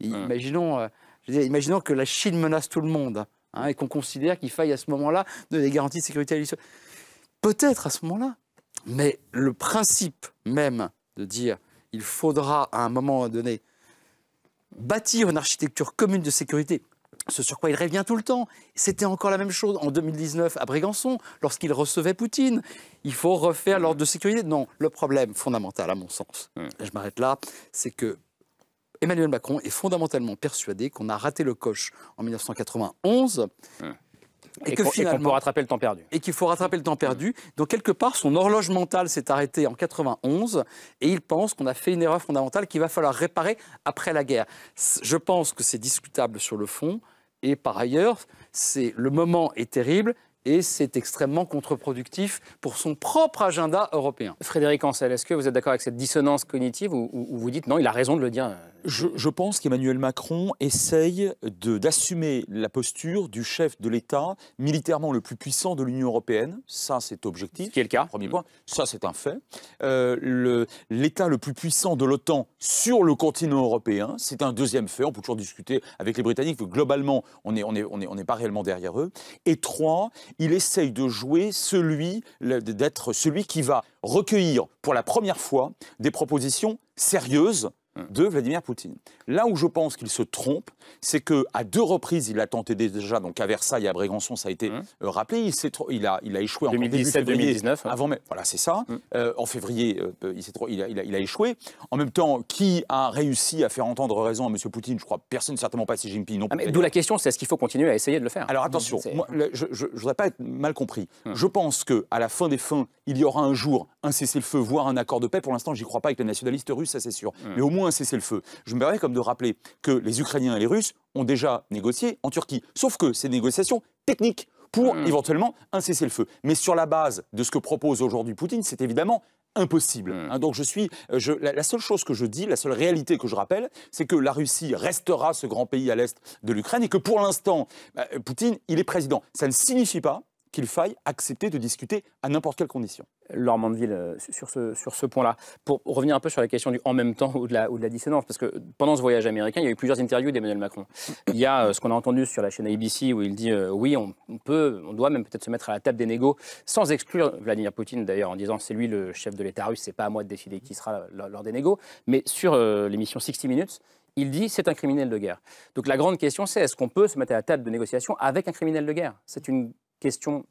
Hum. Imaginons, euh, imaginons que la Chine menace tout le monde, hein, et qu'on considère qu'il faille à ce moment-là donner des garanties de sécurité à Peut-être à ce moment-là, mais le principe même de dire il faudra à un moment donné bâtir une architecture commune de sécurité ce sur quoi il revient tout le temps. C'était encore la même chose en 2019 à Brégançon, lorsqu'il recevait Poutine. Il faut refaire l'ordre de sécurité. Non, le problème fondamental, à mon sens, et mmh. je m'arrête là, c'est que Emmanuel Macron est fondamentalement persuadé qu'on a raté le coche en 1991 et, rattraper le temps perdu. Et qu'il faut rattraper le temps perdu. Donc quelque part, son horloge mentale s'est arrêtée en 91 et il pense qu'on a fait une erreur fondamentale qu'il va falloir réparer après la guerre. Je pense que c'est discutable sur le fond. Et par ailleurs, le moment est terrible, et c'est extrêmement contre-productif pour son propre agenda européen. Frédéric Ancel, est-ce que vous êtes d'accord avec cette dissonance cognitive ou, vous dites non, il a raison de le dire euh, Je, pense qu'Emmanuel Macron essaye d'assumer la posture du chef de l'État militairement le plus puissant de l'Union européenne. Ça, c'est objectif. Ce qui est le cas. Premier mm. point. Ça, c'est un fait. Euh, L'État le, plus puissant de l'OTAN sur le continent européen, c'est un deuxième fait. On peut toujours discuter avec les Britanniques, globalement, on n'est on on pas réellement derrière eux. Et trois, il essaye de jouer celui, d'être celui qui va recueillir pour la première fois des propositions sérieuses, Hein. de Vladimir Poutine. Là où je pense qu'il se trompe, c'est que à deux reprises, il a tenté déjà, donc à Versailles, à Brégançon, ça a été hein. euh, rappelé. Il, il, a, il a échoué en 2017-2019. Hein. Avant, mais voilà, c'est ça. Euh, en février, euh, il, a, échoué. En même temps, qui a réussi à faire entendre raison à M. Poutine Je crois personne, certainement pas Xi Jinping. Non. Ah, d'où la question, c'est est-ce qu'il faut continuer à essayer de le faire Alors attention, je ne voudrais pas être mal compris. Je pense que à la fin des fins, il y aura un jour un cessez-le-feu, voire un accord de paix. Pour l'instant, j'y crois pas avec les nationalistes russes, ça c'est sûr. Mais au moins un cessez-le-feu. Je me permets comme de rappeler que les Ukrainiens et les Russes ont déjà négocié en Turquie. Sauf que ces négociations techniques pour hmm. éventuellement un cessez-le-feu. Mais sur la base de ce que propose aujourd'hui Poutine, c'est évidemment impossible. Hmm. Hein. donc je suis, euh, la, seule chose que je dis, la seule réalité que je rappelle, c'est que la Russie restera ce grand pays à l'est de l'Ukraine et que pour l'instant, bah, Poutine, il est président. Ça ne signifie pas qu'il faille accepter de discuter à n'importe quelle condition. Laure Mandeville, euh, sur ce, point-là, pour revenir un peu sur la question du en même temps ou de, la, ou dissonance, parce que pendant ce voyage américain, il y a eu plusieurs interviews d'Emmanuel Macron. Il y a euh, ce qu'on a entendu sur la chaîne ABC où il dit euh, oui, on, peut, on doit même peut-être se mettre à la table des négos, sans exclure Vladimir Poutine d'ailleurs, en disant c'est lui le chef de l'État russe, c'est pas à moi de décider qui sera lors des négos. Mais sur l'émission 60 Minutes, il dit c'est un criminel de guerre. Donc la grande question c'est est-ce qu'on peut se mettre à la table de négociation avec un criminel de guerre C'est une question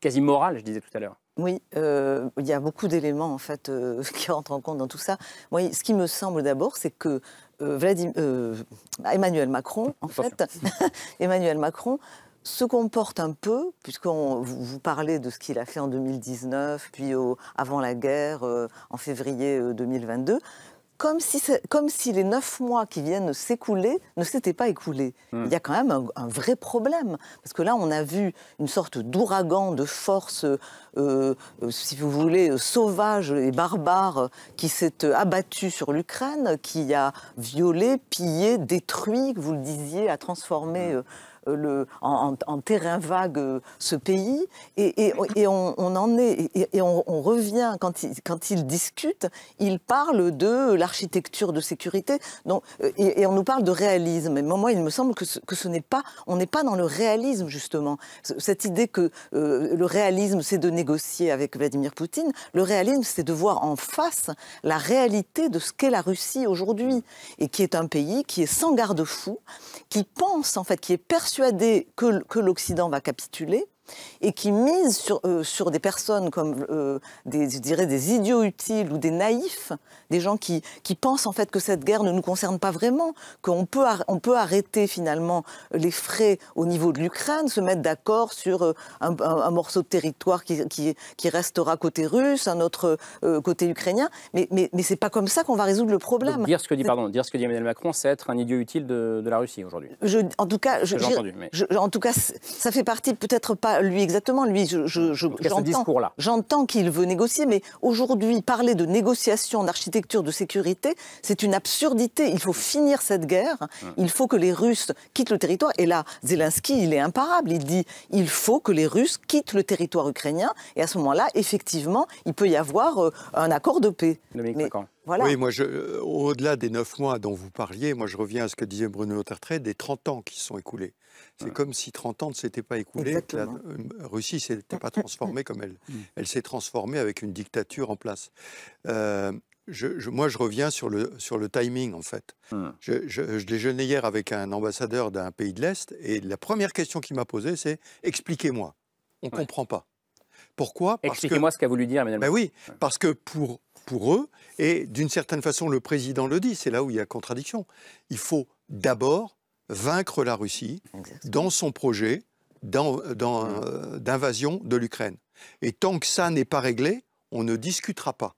quasi morale, je disais tout à l'heure. Oui, euh, il y a beaucoup d'éléments en fait euh, qui rentrent en compte dans tout ça. Moi, ce qui me semble d'abord, c'est que euh, Emmanuel Macron, en fait, Emmanuel Macron se comporte un peu, puisqu'on vous, parlez de ce qu'il a fait en 2019, puis avant la guerre, en février 2022, comme si, comme si les neuf mois qui viennent s'écouler ne s'étaient pas écoulés. Hmm. Il y a quand même un, vrai problème. Parce que là, on a vu une sorte d'ouragan de force, euh, euh, si vous voulez, euh, sauvage et barbare qui s'est abattu sur l'Ukraine, qui a violé, pillé, détruit, vous le disiez, a transformé. Hmm. Euh, le, en, terrain vague euh, ce pays, et, on, en est, et, on, revient quand il quand il discutent, ils parlent de l'architecture de sécurité, donc, euh, et, on nous parle de réalisme. mais moi, il me semble que ce, que ce n'est pas, on n'est pas dans le réalisme justement. Cette idée que le réalisme, c'est de négocier avec Vladimir Poutine, le réalisme, c'est de voir en face la réalité de ce qu'est la Russie aujourd'hui, et qui est un pays qui est sans garde-fou, qui pense en fait, qui est perçu persuadés que, l'Occident va capituler et qui mise sur, euh, des personnes comme euh, je dirais, des idiots utiles ou des naïfs des gens qui, qui pensent en fait que cette guerre ne nous concerne pas vraiment, qu'on peut, on peut arrêter finalement les frais au niveau de l'Ukraine, se mettre d'accord sur euh, un, morceau de territoire qui, qui, restera côté russe, un autre euh, côté ukrainien. Mais, mais, mais c'est pas comme ça qu'on va résoudre le problème. dire ce que dit, pardon, dire ce que dit Emmanuel Macron, c'est être un idiot utile de, la Russie aujourd'hui. En tout cas, je, entendu, mais... en tout cas, ça fait partie peut-être pas lui exactement. Lui, je, j'entends qu'il veut négocier, mais aujourd'hui parler de négociation d'architecture de sécurité, c'est une absurdité. Il faut finir cette guerre. Il faut que les Russes quittent le territoire. Et là, Zelensky, il est imparable. Il dit il faut que les Russes quittent le territoire ukrainien. Et à ce moment-là, effectivement, il peut y avoir euh, un accord de paix. Mais, Voilà. Oui, moi, euh, au-delà des neuf mois dont vous parliez, moi, je reviens à ce que disait Bruno Tertrais, des 30 ans qui sont écoulés. C'est comme si 30 ans ne s'étaient pas écoulés, que la euh, Russie ne s'était pas transformée comme elle. Mm. Elle s'est transformée avec une dictature en place. Euh, moi, je reviens sur le, sur le timing, en fait. Hum. Je, déjeunais hier avec un ambassadeur d'un pays de l'Est, et la première question qu'il m'a posée, c'est « expliquez-moi, on ne comprend pas ». Pourquoi Expliquez-moi ce qu'a voulu dire, madame. Ben oui, parce que pour, pour eux, et d'une certaine façon, le président le dit, c'est là où il y a contradiction, il faut d'abord vaincre la Russie dans son projet hum. d'invasion de l'Ukraine. Et tant que ça n'est pas réglé, on ne discutera pas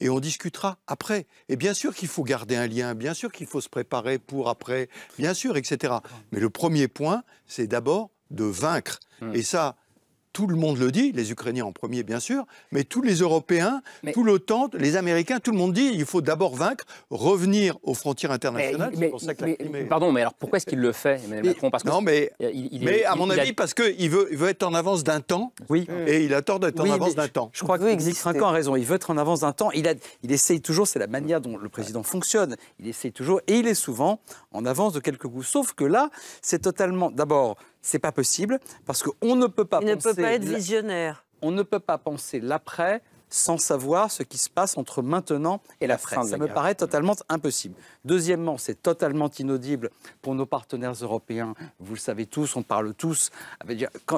et on discutera après. Et bien sûr qu'il faut garder un lien, bien sûr qu'il faut se préparer pour après, bien sûr, etc. Mais le premier point, c'est d'abord de vaincre. Mmh. Et ça, tout le monde le dit, les Ukrainiens en premier bien sûr, mais tous les Européens, tout l'OTAN, les Américains, tout le monde dit il faut d'abord vaincre, revenir aux frontières internationales. Pardon, mais alors pourquoi est-ce qu'il le fait, Emmanuel Macron Non, mais, à mon avis, parce qu'il veut, veut, être en avance d'un temps, oui. et il a tort d'être en avance d'un temps. Je crois que Trinquant a raison, il veut être en avance d'un temps, il, il essaye toujours, c'est la manière dont le président fonctionne, il essaye toujours, et il est souvent en avance de quelques coups, sauf que là, c'est totalement, d'abord, c'est pas possible parce qu'on ne peut pas Il ne peut pas être visionnaire. On ne peut pas penser l'après sans savoir ce qui se passe entre maintenant et la, fin. De ça me paraît totalement impossible. Deuxièmement, c'est totalement inaudible pour nos partenaires européens. Vous le savez tous, on parle tous.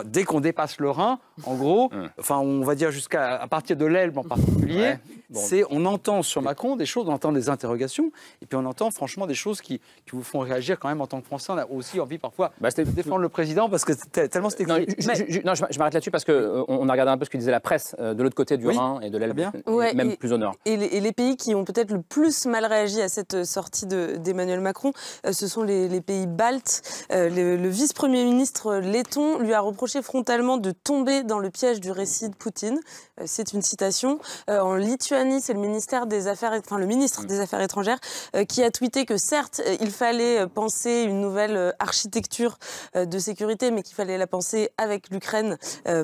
dès qu'on dépasse le Rhin, en gros, hum. enfin, on va dire jusqu'à à partir de l'Elbe en particulier, c'est on entend sur Macron des choses, on entend des interrogations, et puis on entend franchement des choses qui, qui vous font réagir quand même en tant que Français. On a aussi envie parfois bah, de défendre le président parce que tellement c'était. Non, je, m'arrête là-dessus parce qu'on euh, on a regardé un peu ce que disait la presse euh, de l'autre côté du Rhin et de l'albien même plus au nord. Et les, pays qui ont peut-être le plus mal réagi à cette euh, sortie d'Emmanuel Macron, euh, ce sont les, pays baltes. Euh, le, le vice-premier ministre letton lui a reproché frontalement de tomber dans le piège du récit de Poutine. Euh, c'est une citation. Euh, en Lituanie, c'est le ministère des Affaires, enfin le ministre des Affaires étrangères euh, qui a tweeté que certes, il fallait penser une nouvelle architecture de sécurité, mais qu'il fallait la penser avec l'Ukraine,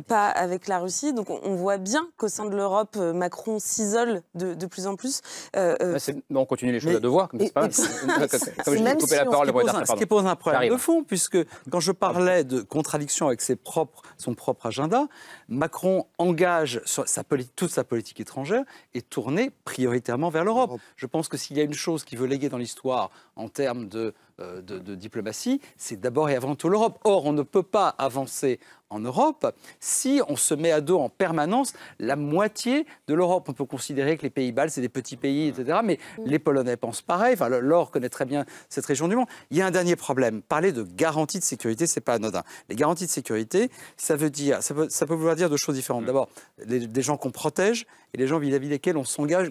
pas avec la Russie. Donc on, voit bien qu'au sein de l'Europe, Macron s'isole de, plus en plus. on continue les choses à devoir, comme c'est pas. comme je coupé la parole, ce qui pose un problème de fond, puisque quand je parlais de contradiction avec ses propres, son propre agenda, Macron engage sur sa toute sa politique étrangère est tournée prioritairement vers l'Europe. Je pense que s'il y a une chose qui veut léguer dans l'histoire en termes de, euh, de diplomatie, c'est d'abord et avant tout l'Europe. Or, on ne peut pas avancer en Europe si on se met à dos en permanence la moitié de l'Europe. On peut considérer que les pays bas c'est des petits pays, etc. Mais mm. les Polonais pensent pareil. Enfin, l'or connaît très bien cette région du monde. Il y a un dernier problème. Parler de garantie de sécurité, c'est pas anodin. Les garanties de sécurité, ça veut dire, ça peut, vouloir dire deux choses différentes. Mm. D'abord, des gens qu'on protège et les gens vis-à-vis desquels on s'engage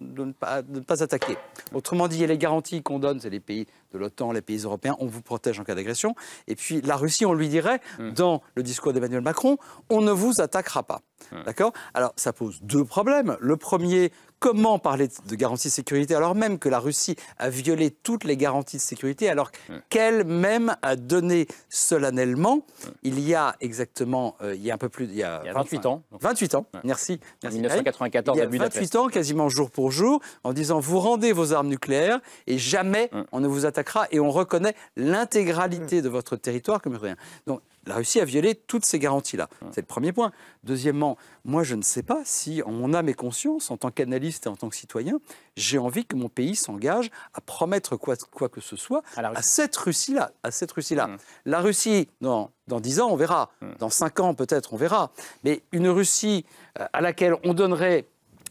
de ne, pas, de ne pas attaquer. Autrement dit, il y a les garanties qu'on donne, c'est les pays de l'OTAN, les pays européens, on vous protège en cas d'agression. Et puis la Russie, on lui dirait, mm. dans le discours discours d'Emmanuel Macron, on ne vous attaquera pas. D'accord Alors, ça pose deux problèmes. Le premier, Comment parler de garantie de sécurité alors même que la Russie a violé toutes les garanties de sécurité, alors qu'elle-même a donné solennellement, il y a exactement, euh, il y a un peu plus, il y a, 28 ans. 28 ans, merci. merci 1994, il y a 28 ans, quasiment jour pour jour, en disant vous rendez vos armes nucléaires et jamais on ne vous attaquera et on reconnaît l'intégralité de votre territoire comme rien. Donc la Russie a violé toutes ces garanties-là. C'est le premier point. Deuxièmement, moi je ne sais pas si en mon âme et conscience, en tant qu'analyste en tant que citoyen, j'ai envie que mon pays s'engage à promettre quoi, que ce soit à, cette Russie-là. À cette Russie-là. Mmh. La Russie, dans, dans 10 ans, on verra. Mmh. Dans 5 ans, peut-être, on verra. Mais une Russie euh, à laquelle on donnerait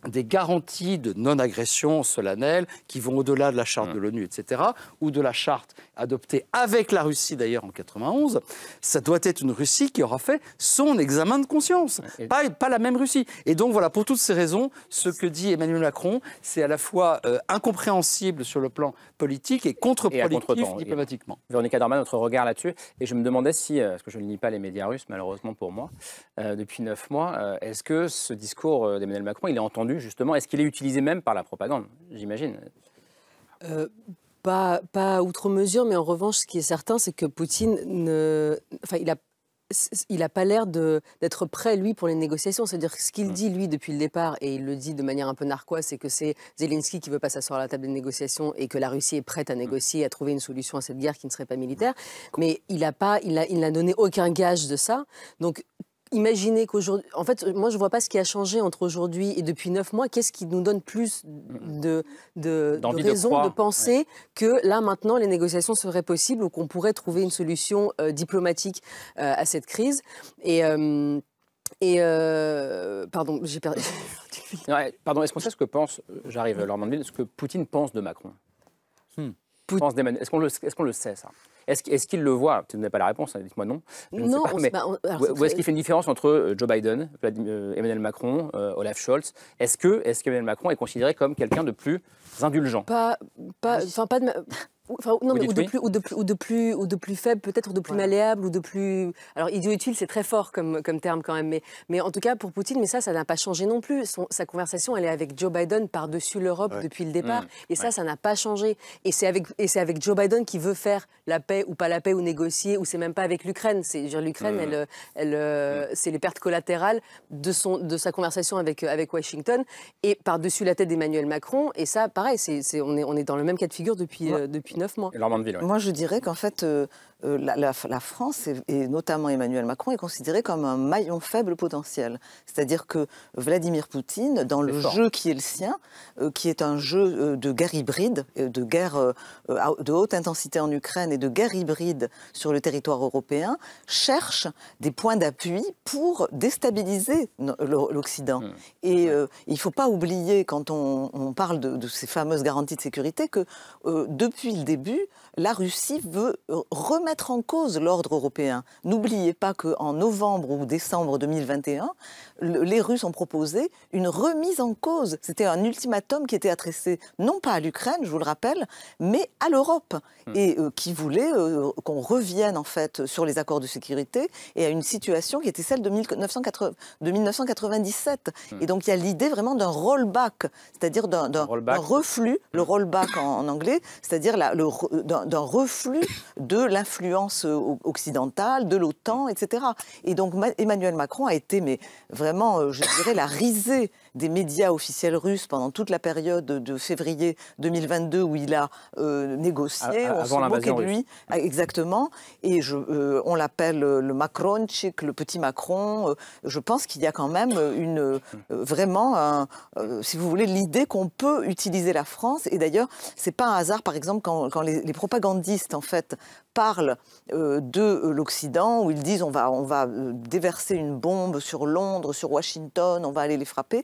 des garanties de non-agression solennelles qui vont au-delà de la charte mmh. de l'ONU, etc., ou de la charte adoptée avec la Russie d'ailleurs en 91, ça doit être une Russie qui aura fait son examen de conscience, pas, la même Russie. Et donc voilà, pour toutes ces raisons, ce que dit Emmanuel Macron, c'est à la fois euh, incompréhensible sur le plan politique et contre-productif diplomatiquement. Véronique Dorman, notre regard là-dessus, et je me demandais si, euh, parce que je ne lis pas les médias russes malheureusement pour moi, euh, depuis neuf mois, est-ce que ce discours d'Emmanuel Macron, il est entendu justement Est-ce qu'il est utilisé même par la propagande, j'imagine euh, pas, outre mesure, mais en revanche, ce qui est certain, c'est que Poutine ne. Enfin, il a il n'a pas l'air d'être prêt, lui, pour les négociations. C'est-à-dire ce qu'il mm. dit, lui, depuis le départ, et il le dit de manière un peu narquoise, c'est que c'est Zelensky qui veut pas s'asseoir à la table des négociations et que la Russie est prête à mm. négocier, à trouver une solution à cette guerre qui ne serait pas mm. militaire. Mais il n'a il a, il n'a donné aucun gage de ça. Donc, Imaginez qu'aujourd'hui. En fait, euh, moi, je ne vois pas ce qui a changé entre aujourd'hui et depuis neuf mois. Qu'est-ce qui nous donne plus de, de, de raisons de, penser que là, maintenant, les négociations seraient possibles ou qu'on pourrait trouver une solution euh, diplomatique euh, à cette crise Et. et pardon, j'ai perdu. pardon, est-ce qu'on sait ce que pense, j'arrive, Laurent Mandeville, ce que Poutine pense de Macron hmm. Est-ce qu'on le sait, ça est-ce qu'il le voit Tu n'as pas la réponse, hein, dites-moi non. non, mais est-ce qu'il fait une différence entre euh, Joe Biden, euh, Emmanuel Macron, euh, Olaf Scholz Est-ce que est qu'Emmanuel Macron est considéré comme quelqu'un de plus indulgent Pas, pas, enfin pas de. Enfin, non, ou, de plus, ou, de plus, ou, de plus, ou de plus faible, peut-être, ou de plus malléable, ou de plus. Alors, idiot utile, c'est très fort comme, comme terme quand même, mais, mais en tout cas, pour Poutine, mais ça, ça n'a pas changé non plus. Son, sa conversation, elle est avec Joe Biden par-dessus l'Europe depuis le départ, mmh. et ça, ça n'a pas changé. Et c'est avec, et avec Joe Biden qui veut faire la paix ou pas la paix ou négocier, ou c'est même pas avec l'Ukraine. L'Ukraine, elle, elle, euh, c'est les pertes collatérales de, son, de sa conversation avec, euh, avec Washington et par-dessus la tête d'Emmanuel Macron. Et ça, pareil, c'est on, est, on est dans le même cas de figure depuis, euh, neuf depuis 9 mois. Moi, je dirais qu'en fait, euh, la, France, et, notamment Emmanuel Macron, est considérée comme un maillon faible potentiel. C'est-à-dire que Vladimir Poutine, dans le jeu qui est le sien, euh, qui est un jeu euh, de guerre hybride, de guerre de haute intensité en Ukraine et de guerre hybride sur le territoire européen, cherche des points d'appui pour déstabiliser l'Occident. Mmh. Et il ne faut pas oublier, quand on, parle de, de, ces fameuses garanties de sécurité, que depuis le début, la Russie veut remettre en cause l'ordre européen. N'oubliez pas qu'en novembre ou décembre 2021, les Russes ont proposé une remise en cause. C'était un ultimatum qui était adressé non pas à l'Ukraine, je vous le rappelle, mais à l'Europe, hmm. et euh, qui voulait euh, qu'on revienne en fait sur les accords de sécurité et à une situation qui était celle de, 1980, de 1997. Hmm. Et donc il y a l'idée vraiment d'un rollback, c'est-à-dire d'un reflux, le hmm. rollback en, en anglais, c'est-à-dire euh, d'un reflux de l'influence influence euh, occidentale, de l'OTAN, etc. Et donc Emmanuel Macron a été, mais vraiment, euh, je dirais, la risée des médias officiels russes pendant toute la période de février 2022 où il a euh, négocié, Avant on lui, ah, exactement. Et je, euh, on l'appelle euh, le Macronchik, le petit Macron. Je pense qu'il y a quand même une, vraiment, si vous voulez, l'idée qu'on peut utiliser la France. Et d'ailleurs, c'est pas un hasard, par exemple, quand, les, propagandistes en fait parlent de l'Occident, où ils disent on va, on va déverser une bombe sur Londres, sur Washington, on va aller les frapper,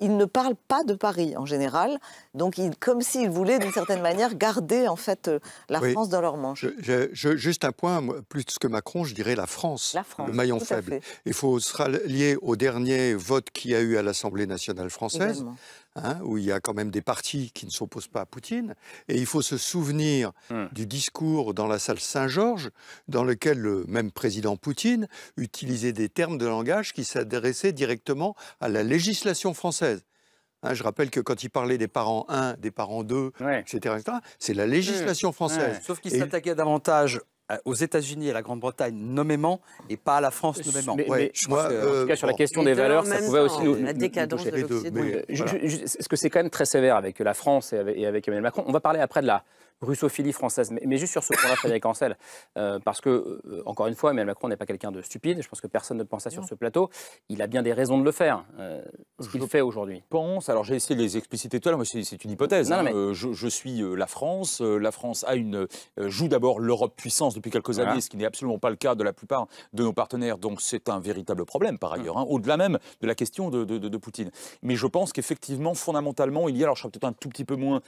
il ne parle pas de Paris en général. Donc, il, comme s'il voulaient, d'une certaine manière garder en fait euh, la France dans leur manche. juste un point, plus que Macron, je dirais la France, le maillon faible. Il faut se rallier au dernier vote qu'il y a eu à l'Assemblée nationale française. Hein, où il y a quand même des partis qui ne s'opposent pas à Poutine. Et il faut se souvenir hmm. du discours dans la salle Saint-Georges, dans lequel le même président Poutine utilisait des termes de langage qui s'adressaient directement à la législation française. Hein, je rappelle que quand il parlait des parents 1, des parents 2, etc., c'est la législation française. Sauf qu'il s'attaquait davantage euh, aux États-Unis et à la Grande-Bretagne nommément et pas à la France nommément. Mais, je que, sur la euh, question des valeurs, ça pouvait aussi nous. La décadence que c'est quand même très sévère avec la France et avec, et Emmanuel Macron. On va parler après de la russophilie française. Mais, juste sur ce point-là, Frédéric Ancel, euh, parce que, euh, encore une fois, Emmanuel Macron n'est pas quelqu'un de stupide, je pense que personne ne pense ça sur ce plateau, il a bien des raisons de le faire, euh, ce qu'il fait aujourd'hui. Je pense, alors j'ai essayé de les expliciter tout à l'heure, c'est une hypothèse. Non, hein. je, suis la France, la France a une, joue d'abord l'Europe puissance depuis quelques années, ce qui n'est absolument pas le cas de la plupart de nos partenaires, donc c'est un véritable problème par mm. ailleurs, hein, au-delà même de la question de, Poutine. Mais je pense qu'effectivement, fondamentalement, il y a, alors je serais peut-être un tout petit peu moins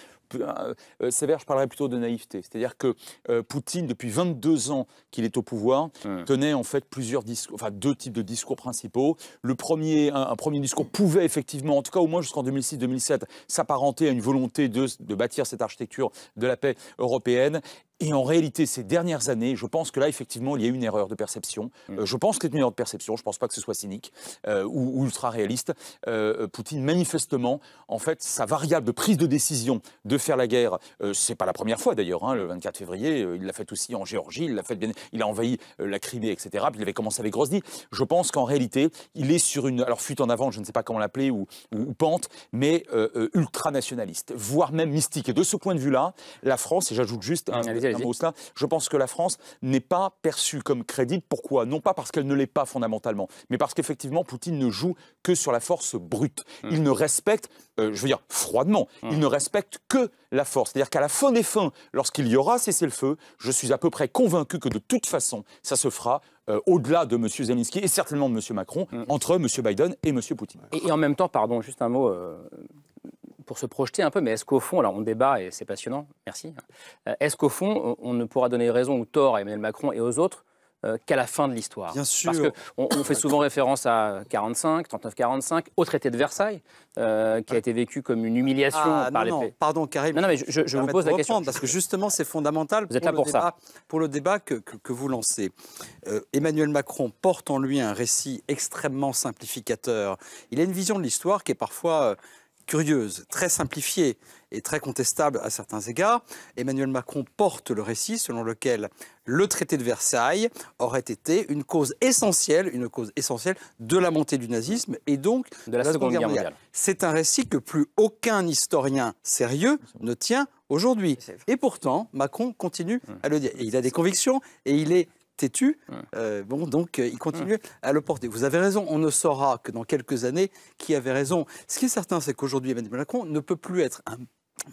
sévère, je parlerai plus de naïveté. C'est-à-dire que euh, Poutine, depuis 22 ans qu'il est au pouvoir, tenait en fait plusieurs discours, enfin deux types de discours principaux. Le premier, un, premier discours pouvait effectivement, en tout cas au moins jusqu'en 2006-2007, s'apparenter à une volonté de bâtir cette architecture de la paix européenne. Et en réalité, ces dernières années, je pense que là, effectivement, il y a une erreur de perception. Mm. Euh, je pense que c'est une erreur de perception, je ne pense pas que ce soit cynique euh, ou, ultra réaliste. Euh, Poutine, manifestement, en fait, sa variable de prise de décision de faire la guerre, c'est pas la première fois d'ailleurs, hein. le 24 février, il l'a fait aussi en Géorgie, il, l'a fait bien, il a envahi la Crimée, etc. Puis il avait commencé avec Grozny. Je pense qu'en réalité, il est sur une, alors fuite en avant, je ne sais pas comment l'appeler, ou, pente, mais ultra-nationaliste, voire même mystique. Et de ce point de vue-là, la France, et j'ajoute juste je pense que la France n'est pas perçue comme crédible. Pourquoi Non pas parce qu'elle ne l'est pas fondamentalement, mais parce qu'effectivement, Poutine ne joue que sur la force brute. Hmm. Il ne respecte, euh, je veux dire froidement, hmm. il ne respecte que la force. C'est-à-dire qu'à la fin des fins, lorsqu'il y aura cessez-le-feu, je suis à peu près convaincu que de toute façon, ça se fera euh, au-delà de M. Zelensky et certainement de M. Macron, hmm. entre M. Biden et M. Poutine. Et, en même temps, pardon, juste un mot, euh, pour se projeter un peu, mais est-ce qu'au fond, alors on débat et c'est passionnant, merci, euh, est-ce qu'au fond, on, ne pourra donner raison ou tort à Emmanuel Macron et aux autres euh, qu'à la fin de l'histoire. Bien sûr. Parce qu'on on fait souvent référence à 45, 39-45, au traité de Versailles, euh, qui a été vécu comme une humiliation ah, par les... non, pardon, Karim. Non, mais je, me vous pose la question. Parce que justement, c'est fondamental pour, le débat, pour le débat que, vous lancez. Emmanuel Macron porte en lui un récit extrêmement simplificateur. Il a une vision de l'histoire qui est parfois curieuse, très simplifiée et très contestable à certains égards, Emmanuel Macron porte le récit selon lequel le traité de Versailles aurait été une cause essentielle, une cause essentielle de la montée du nazisme et donc de la, Seconde Guerre, mondiale. C'est un récit que plus aucun historien sérieux ne tient aujourd'hui. Et pourtant, Macron continue mmh. à le dire. il a des convictions et il est têtu. Euh, bon, donc euh, il continue à le porter. Vous avez raison, on ne saura que dans quelques années qui avait raison. Ce qui est certain, c'est qu'aujourd'hui, Emmanuel Macron ne peut plus être un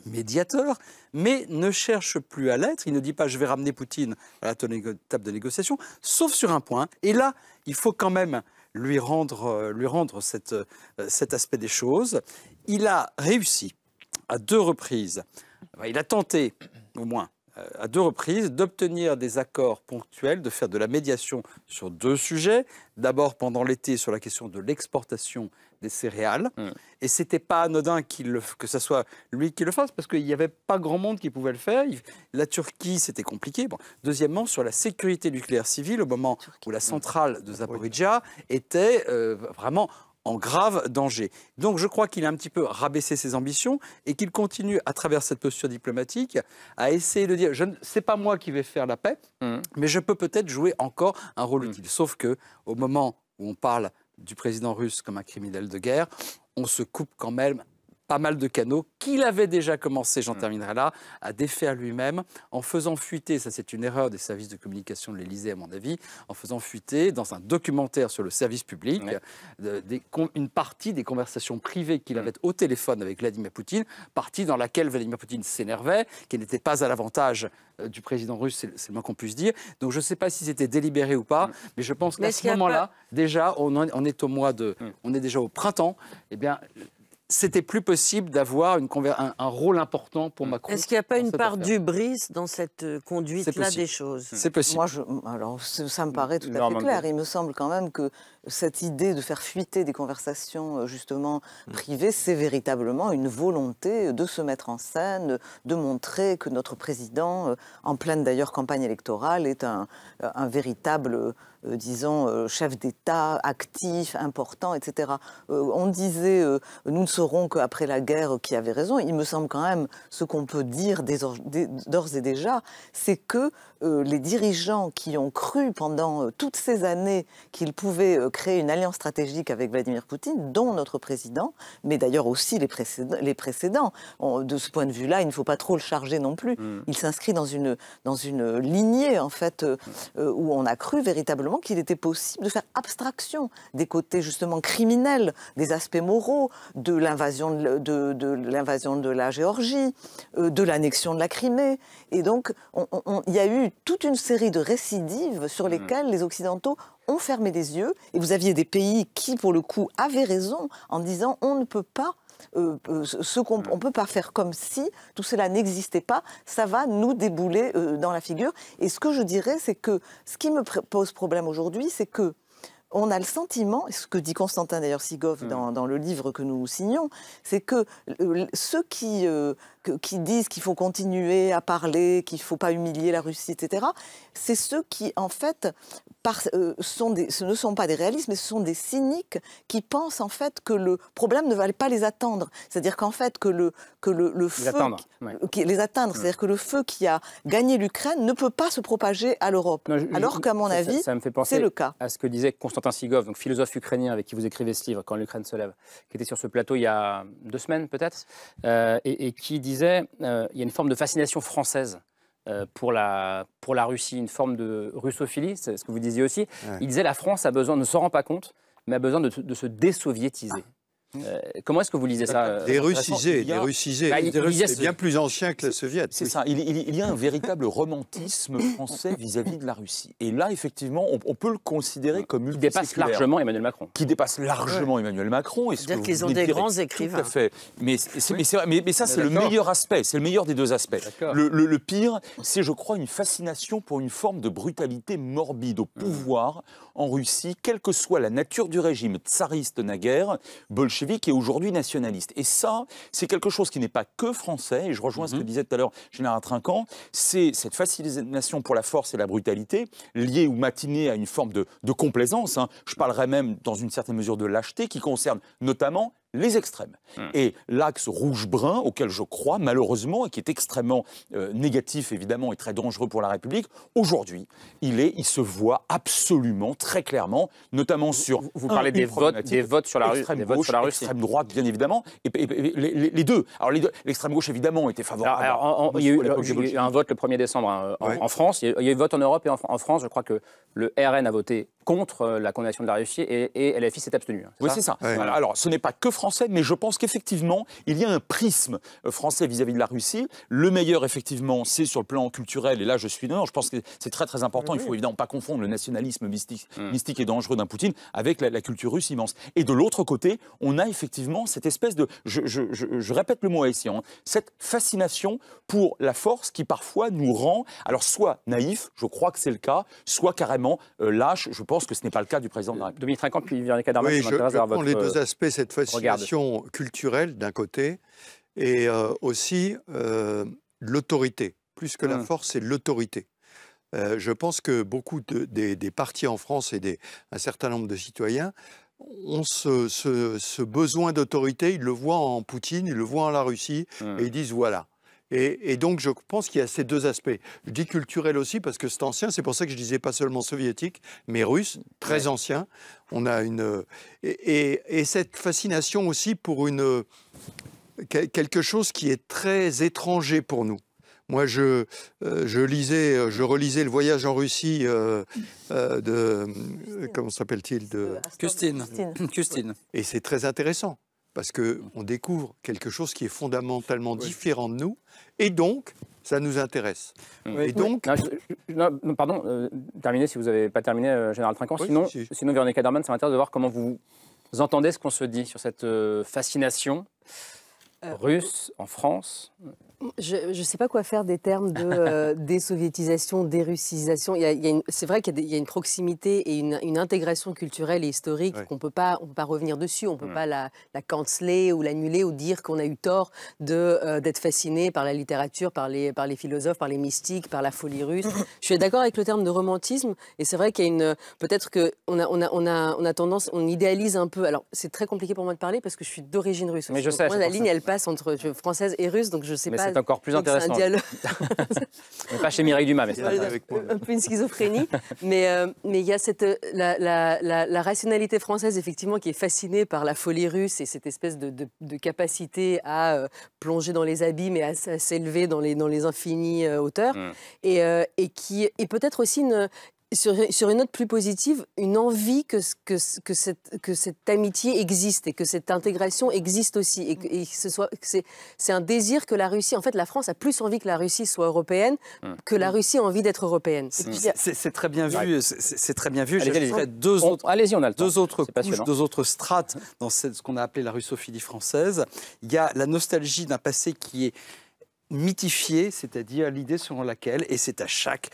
médiateur, mais ne cherche plus à l'être. Il ne dit pas je vais ramener Poutine à la table de négociation, sauf sur un point. Et là, il faut quand même lui rendre, euh, lui rendre cet aspect des choses. Il a réussi à deux reprises. Il a tenté, au moins, euh, à deux reprises d'obtenir des accords ponctuels, de faire de la médiation sur deux sujets. D'abord pendant l'été sur la question de l'exportation des céréales. Hum. Et Et n'était pas anodin que ce soit lui qui le fasse, parce qu'il n'y avait pas grand monde qui pouvait le faire. La Turquie, c'était compliqué. Deuxièmement, sur la sécurité nucléaire civile, au moment où la centrale de Zaporizhia était euh, vraiment en grave danger. Donc je crois qu'il a un petit peu rabaissé ses ambitions et qu'il continue, à travers cette posture diplomatique, à essayer de dire, je ne sais pas moi qui vais faire la paix, mmh. mais je peux peut-être jouer encore un rôle mmh. utile. Sauf que au moment où on parle du président russe comme un criminel de guerre, on se coupe quand même pas mal de canaux qu'il avait déjà commencé, j'en mm. terminerai là, à défaire lui-même en faisant fuiter, ça c'est une erreur des services de communication de l'Elysée à mon avis, en faisant fuiter dans un documentaire sur le service public euh, une partie des conversations privées qu'il mm. avait au téléphone avec Vladimir Poutine, partie dans laquelle Vladimir Poutine s'énervait, qui n'était pas à l'avantage euh, du président russe, c'est le moins qu'on puisse dire. Donc je ne sais pas si c'était délibéré ou pas, mm. mais je pense qu'à ce, moment-là, déjà, on, est au mois de, on est déjà au printemps. Eh bien, c'était plus possible d'avoir un, un, rôle important pour mm. Macron. Est-ce qu'il n'y a pas une part du d'ubris dans cette euh, conduite-là des choses C'est possible. Moi, je, alors, ça me mm. paraît tout à fait clair. Il me semble quand même que cette idée de faire fuiter des conversations euh, justement mm. privées, c'est véritablement une volonté euh, de se mettre en scène, de montrer que notre président, euh, en pleine d'ailleurs campagne électorale, est un, véritable, disons, chef d'État actif, important, etc. on disait, nous ne serons qu'après la guerre qui avait raison. Il me semble quand même, ce qu'on peut dire d'ores et déjà, c'est que euh, les dirigeants qui ont cru pendant euh, toutes ces années qu'ils pouvaient euh, créer une alliance stratégique avec Vladimir Poutine, dont notre président, mais d'ailleurs aussi les, précédents. Les précédents. de ce point de vue-là, il ne faut pas trop le charger non plus. Mm. Il s'inscrit dans une, dans une lignée, en fait, où on a cru véritablement qu'il était possible de faire abstraction des côtés justement criminels, des aspects moraux, de l'invasion de, de, de, la Géorgie, de l'annexion de la Crimée. Et donc, il y a eu toute une série de récidives sur mm. lesquelles les Occidentaux ont fermé des yeux. Et vous aviez des pays qui, pour le coup, avaient raison en disant on ne peut pas euh, euh, mm. peut pas faire comme si tout cela n'existait pas, ça va nous débouler euh, dans la figure. Et ce que je dirais, c'est que ce qui me pose problème aujourd'hui, c'est que on a le sentiment, ce que dit Constantin d'ailleurs Sigov mm. dans, dans, le livre que nous signons, c'est que ceux qui qui disent qu'il faut continuer à parler, qu'il ne faut pas humilier la Russie, etc., c'est ceux qui, en fait, euh, sont des, ce ne sont pas des réalistes, mais ce sont des cyniques qui pensent, en fait, que le problème ne va pas les attendre. C'est-à-dire qu'en fait, que le, que le, feu... Qui, les atteindre. C'est-à-dire que le feu qui a gagné l'Ukraine ne peut pas se propager à l'Europe. Alors qu'à mon avis, c'est le cas. À ce que disait Constantin Sigov, donc philosophe ukrainien avec qui vous écrivez ce livre, Quand l'Ukraine se lève, qui était sur ce plateau il y a deux semaines peut-être, euh, et, et qui disait il disait euh, il y a une forme de fascination française euh, pour, la, pour la Russie, une forme de russophilie, c'est ce que vous disiez aussi. Il disait la France a besoin, ne s'en rend pas compte, mais a besoin de, de se désoviétiser. Mmh. Euh, comment est-ce que vous lisez ça euh, Des russisés, des russisés. Bah, c'est bien plus ancien que la soviète. C'est ça, il, y a un véritable romantisme français vis-à-vis de la Russie. Et là, effectivement, on, peut le considérer comme Qui dépasse largement Emmanuel Macron. Qui dépasse largement Emmanuel Macron. C'est-à-dire qu'ils ont des grands écrivains. Tout à fait. Mais, mais, ça, c'est le meilleur aspect, c'est le meilleur des deux aspects. Le, le pire, c'est, je crois, une fascination pour une forme de brutalité morbide au pouvoir en Russie, quelle que soit la nature du régime tsariste naguère, bolchevique qui est aujourd'hui nationaliste. Et ça, c'est quelque chose qui n'est pas que français, et je rejoins ce que mhm. disait tout à l'heure Général Trinquant, c'est cette fascination pour la force et la brutalité, liée ou matinée à une forme de, complaisance, hein. je parlerai même dans une certaine mesure de lâcheté, qui concerne notamment les extrêmes. Hmm. Et l'axe rouge-brun, auquel je crois malheureusement, et qui est extrêmement euh, négatif évidemment et très dangereux pour la République, aujourd'hui, il, est, il se voit absolument, très clairement, notamment sur... Vous, parlez des, votes, des votes sur la rue, des votes sur la droite, bien évidemment, et, les, deux. Alors l'extrême gauche, évidemment, était favorable. il y a eu, un vote le 1er décembre hein, en, France, il y, a, eu un vote en Europe et en, France, je crois que le RN a voté contre euh, la condamnation de la Russie et, LFI s'est abstenu. Hein, oui, c'est ça. Alors ce n'est pas que français, mais je pense qu'effectivement, il y a un prisme euh, français vis-à-vis de la Russie. Le meilleur, effectivement, c'est sur le plan culturel, et là je suis d'accord, je pense que c'est très très important, Il il faut évidemment pas confondre le nationalisme mystique, mm. mystique et dangereux d'un Poutine avec la, culture russe immense. Et de l'autre côté, on a effectivement cette espèce de, je, répète le mot ici. Hein, cette fascination pour la force qui parfois nous rend, alors soit naïf, je crois que c'est le cas, soit carrément euh, lâche, je pense que ce n'est pas le cas du président de la République. oui, je, je les deux aspects cette fascination culturelle, d'un côté, et euh, aussi euh, l'autorité. Plus que la mmh. force, c'est l'autorité. Euh, je pense que beaucoup des, des, partis en France et des, un certain nombre de citoyens ont ce, besoin d'autorité. Ils le voient en Poutine, ils le voient en la Russie, mmh. et ils disent voilà. Et, donc, je pense qu'il y a ces deux aspects. Je dis culturel aussi, parce que c'est ancien. C'est pour ça que je disais pas seulement soviétique, mais russe, très ancien. On a une. Et, cette fascination aussi pour une. quelque chose qui est très étranger pour nous. Moi, je, euh, je lisais, je relisais le voyage en Russie euh, euh, de. Comment s'appelle-t-il de... Custine. Et c'est très intéressant parce qu'on découvre quelque chose qui est fondamentalement différent de nous et donc, ça nous intéresse. Et donc... pardon, euh, terminez si vous n'avez pas terminé, euh, Général Trinquant. sinon, Véronique Aderman, ça m'intéresse de voir comment vous, entendez ce qu'on se dit sur cette euh, fascination russe en France je ne sais pas quoi faire des termes de euh, désoviétisation, dérussisation. C'est vrai qu'il y, a une proximité et une, intégration culturelle et historique qu'on ne peut pas revenir dessus. On ne peut mm. pas la, la, canceler ou l'annuler ou dire qu'on a eu tort euh, d'être fasciné par la littérature, par les, par les philosophes, par les mystiques, par la folie russe. Je suis d'accord avec le terme de romantisme et c'est vrai qu'il y a une... Peut-être qu'on a, on a, on a, on a tendance, on idéalise un peu. Alors c'est très compliqué pour moi de parler parce que je suis d'origine russe. Mais je sais, la ligne, elle passe entre euh, française et russe, donc je ne sais pas c'est encore plus intéressant. C'est un dialogue. pas chez Mireille Dumas, mais c'est Un peu une schizophrénie. mais euh, mais il y a cette, euh, la, rationalité française, effectivement, qui est fascinée par la folie russe et cette espèce de, capacité à euh, plonger dans les abîmes et à, s'élever dans les, dans les infinies hauteurs. Mm. Et, et, qui est peut-être aussi une, sur, une note plus positive, une envie que, que, que, cette, que, cette, amitié existe et que cette intégration existe aussi. Et, que, ce soit, c'est, un désir que la Russie, en fait, la France a plus envie que la Russie soit européenne mmh. que la Russie a envie d'être européenne. C'est, très bien vu. C'est, très bien vu. deux autres, allez on a le deux autres couches, deux autres strates dans ce qu'on a appelé la russophilie française. Il y a la nostalgie d'un passé qui est mythifiée, c'est-à-dire l'idée selon laquelle, et c'est à chaque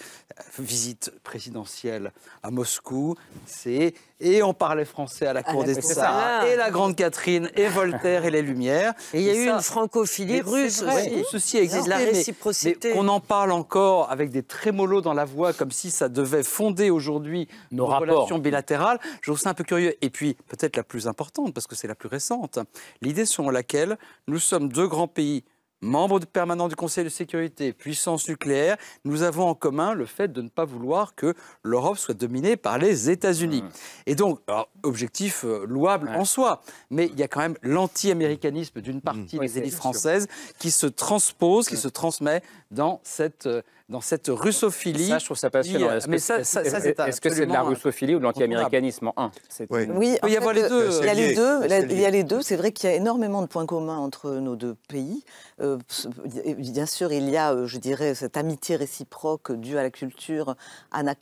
visite présidentielle à Moscou, c'est et on parlait français à la cour des Tsars, et la Grande Catherine, et Voltaire, et les Lumières. Et il y a eu une francophilie russe aussi. ceci existe. la réciprocité. Mais, on en parle encore avec des trémolos dans la voix, comme si ça devait fonder aujourd'hui nos, nos relations bilatérales. Je trouve ça un peu curieux. Et puis, peut-être la plus importante, parce que c'est la plus récente, l'idée selon laquelle nous sommes deux grands pays membres permanent du Conseil de sécurité, puissance nucléaire, nous avons en commun le fait de ne pas vouloir que l'Europe soit dominée par les États-Unis. Mmh. Et donc, objectif euh, louable en soi, mais il y a quand même l'anti-américanisme d'une mmh. partie des élites françaises qui se transpose, qui mmh. se transmet dans cette... Euh, dans cette russophilie. Ça, je trouve ça passionnant. Est-ce que c'est de la euh, russophilie ou de l'anti-américanisme en un Oui, il y a les deux. Il y a les deux. Il y a les deux. C'est vrai qu'il y a énormément de points communs entre nos deux pays. Euh, bien sûr, il y a, euh, je dirais, cette amitié réciproque due à la culture Anna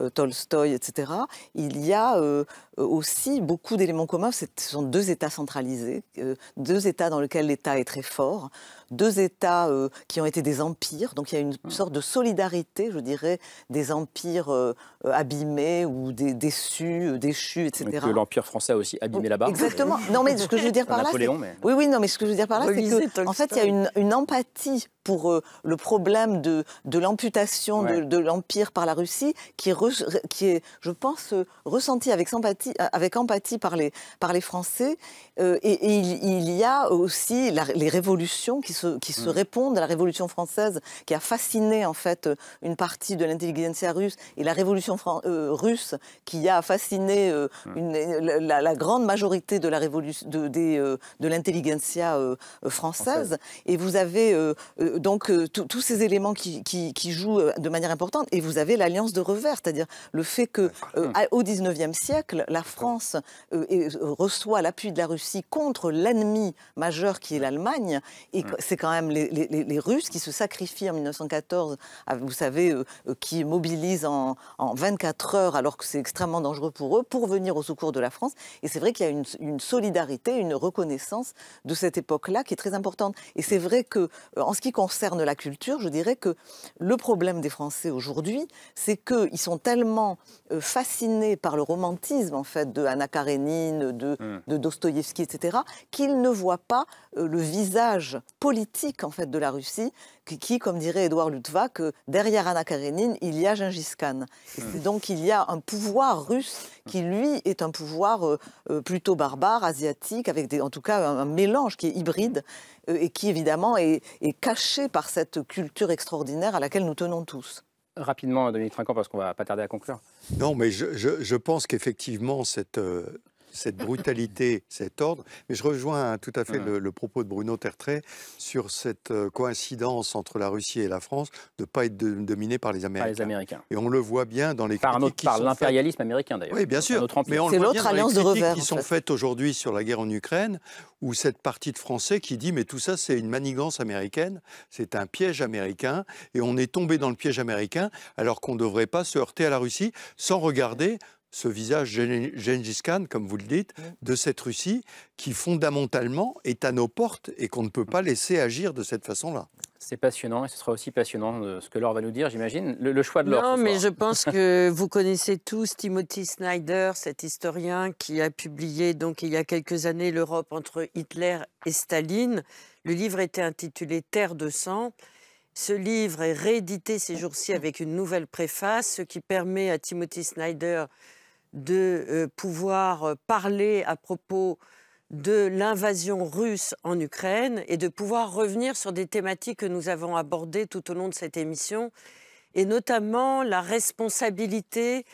euh, Tolstoï, etc., il y a euh, euh, aussi beaucoup d'éléments communs. Ce sont deux États centralisés, deux États dans lesquels l'État est très fort, deux États qui ont été des empires. Donc il y a une mm. sorte de solidarité, je dirais, des empires abîmés ou déçus, déchus, etc. l'Empire français aussi abîmé oh, là-bas. Exactement. Non, mais ce que je veux dire par là, mais... oui, oui, non, mais ce que je veux dire par là, c'est que en fait, il y a une, empathie pour le problème de, l'amputation de, l'empire par la Russie qui qui est, je pense, euh, ressenti avec empathie, euh, avec empathie par, les, par les Français. Euh, et, il, y a aussi les révolutions qui se, qui se mm. répondent à la Révolution française, qui a fasciné en fait une partie de l'intelligentsia russe, et la Révolution russe qui a fasciné mm. la, grande majorité de la révolution de, de l'intelligentsia française. Et vous avez donc tous ces éléments qui, qui jouent de manière importante. Et vous avez l'alliance de revers, c'est-à-dire le fait que, euh, au au XIXe siècle, la France euh, euh, reçoit l'appui de la Russie contre l'ennemi majeur qui est l'Allemagne. Et c'est quand même les, Russes qui se sacrifient en 1914, vous savez, qui mobilisent en, 24 heures, alors que c'est extrêmement dangereux pour eux, pour venir au secours de la France. Et c'est vrai qu'il y a une, une, solidarité, une reconnaissance de cette époque-là qui est très importante. Et c'est vrai que, en ce qui concerne la culture, je dirais que le problème des Français aujourd'hui, c'est qu'ils sont tellement euh, fascinés par le romantisme, en fait, de Anna Karénine, hmm. de, Dostoïevski, etc., qu'ils ne voient pas euh, le visage politique, en fait, de la Russie, qui, comme dirait Édouard Lutva, que derrière Anna Karenine, il y a Gengis Khan. Hmm. donc, il y a un pouvoir russe qui, hmm. lui, est un pouvoir euh, plutôt barbare, asiatique, avec en tout cas un, mélange qui est hybride et qui, évidemment, est caché par cette culture extraordinaire à laquelle nous tenons tous rapidement, Dominique Trinquant, parce qu'on va pas tarder à conclure. Non, mais je pense qu'effectivement, cette, euh, cette brutalité, cet ordre. Mais je rejoins tout à fait le, propos de Bruno Tertrais sur cette euh, coïncidence entre la Russie et la France de ne pas être dominée par les Américains. Et on le voit bien dans les critiques. par l'impérialisme américain d'ailleurs. Oui, bien sûr. Mais on le voit qui sont faites aujourd'hui sur la guerre en Ukraine, où cette partie de Français qui dit mais tout ça c'est une manigance américaine, c'est un piège américain, et on est tombé dans le piège américain alors qu'on ne devrait pas se heurter à la Russie sans regarder ce visage Gengis Khan, comme vous le dites, de cette Russie qui fondamentalement est à nos portes et qu'on ne peut pas laisser agir de cette façon-là. C'est passionnant et ce sera aussi passionnant de ce que Laure va nous dire, j'imagine. Le, choix de Laure. Non, mais je pense que vous connaissez tous Timothy Snyder, cet historien qui a publié donc il y a quelques années l'Europe entre Hitler et Staline. Le livre était intitulé Terre de sang. Ce livre est réédité ces jours-ci avec une nouvelle préface, ce qui permet à Timothy Snyder de euh, pouvoir euh, parler à propos de l'invasion russe en Ukraine et de pouvoir revenir sur des thématiques que nous avons abordées tout au long de cette émission, et notamment la responsabilité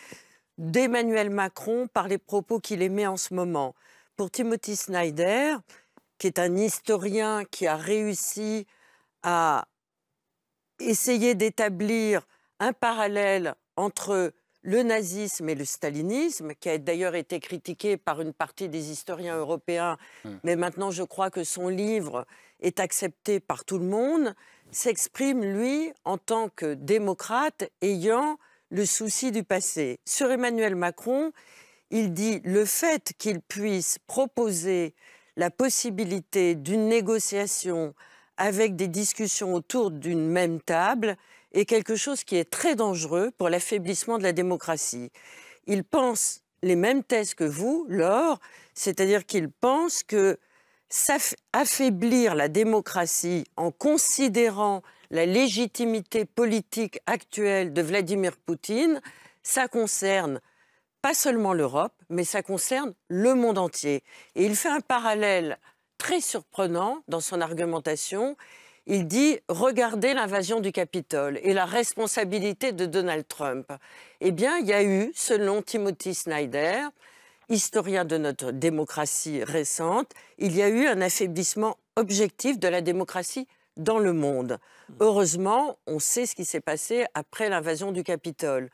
d'Emmanuel Macron par les propos qu'il émet en ce moment. Pour Timothy Snyder, qui est un historien qui a réussi à essayer d'établir un parallèle entre le nazisme et le stalinisme, qui a d'ailleurs été critiqué par une partie des historiens européens, mmh. mais maintenant je crois que son livre est accepté par tout le monde, s'exprime, lui, en tant que démocrate ayant le souci du passé. Sur Emmanuel Macron, il dit le fait qu'il puisse proposer la possibilité d'une négociation avec des discussions autour d'une même table, est quelque chose qui est très dangereux pour l'affaiblissement de la démocratie. Il pense les mêmes thèses que vous, Laure, c'est-à-dire qu'il pense que affaiblir la démocratie en considérant la légitimité politique actuelle de Vladimir Poutine, ça concerne pas seulement l'Europe, mais ça concerne le monde entier. Et il fait un parallèle très surprenant dans son argumentation il dit Regardez l'invasion du Capitole et la responsabilité de Donald Trump. Eh bien, il y a eu, selon Timothy Snyder, historien de notre démocratie récente, il y a eu un affaiblissement objectif de la démocratie dans le monde. Heureusement, on sait ce qui s'est passé après l'invasion du Capitole.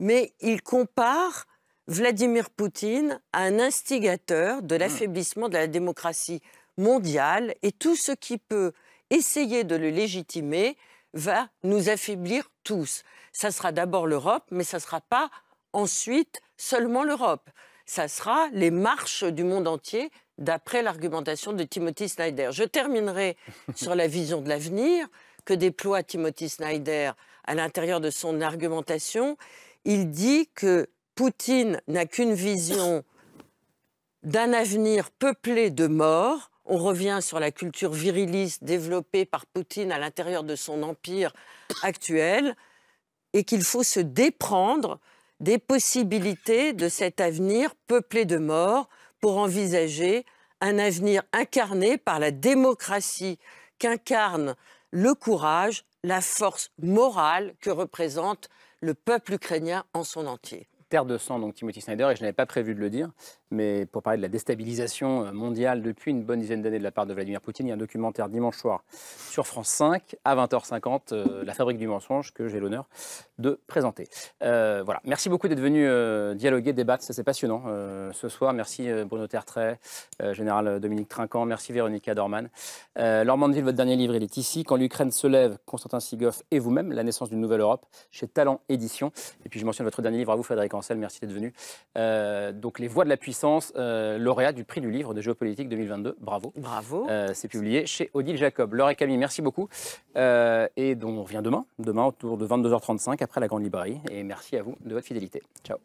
Mais il compare Vladimir Poutine à un instigateur de mm. l'affaiblissement de la démocratie mondiale et tout ce qui peut essayer de le légitimer va nous affaiblir tous. Ça sera d'abord l'Europe, mais ça ne sera pas ensuite seulement l'Europe. Ça sera les marches du monde entier d'après l'argumentation de Timothy Snyder. Je terminerai sur la vision de l'avenir que déploie Timothy Snyder à l'intérieur de son argumentation. Il dit que Poutine n'a qu'une vision d'un avenir peuplé de morts on revient sur la culture viriliste développée par Poutine à l'intérieur de son empire actuel et qu'il faut se déprendre des possibilités de cet avenir peuplé de morts pour envisager un avenir incarné par la démocratie qu'incarne le courage, la force morale que représente le peuple ukrainien en son entier. Terre de sang, donc Timothy Snyder, et je n'avais pas prévu de le dire, mais pour parler de la déstabilisation euh, mondiale depuis une bonne dizaine d'années de la part de Vladimir Poutine, il y a un documentaire dimanche soir sur France 5 à 20h50, euh, La fabrique du mensonge, que j'ai l'honneur de présenter. Euh, voilà, merci beaucoup d'être venu dialoguer, débattre, ça c'est passionnant ce soir. Merci Bruno Tertrais, général Dominique Trinquant, merci Véronica Dorman. Mandeville, votre dernier livre, il est ici. Quand l'Ukraine se lève, Constantin Sigoff et vous-même, La naissance d'une nouvelle Europe, chez Talent Édition. Et puis je mentionne votre dernier livre à vous, Frédéric Ansel, merci d'être venu. donc Les voix de la puissance euh, lauréat du prix du livre de géopolitique 2022. Bravo. Bravo. Euh, c'est publié chez Odile Jacob. Laure et Camille, merci beaucoup. Euh, et on revient demain, demain autour de 22h35 après la Grande Librairie. Et merci à vous de votre fidélité. Ciao.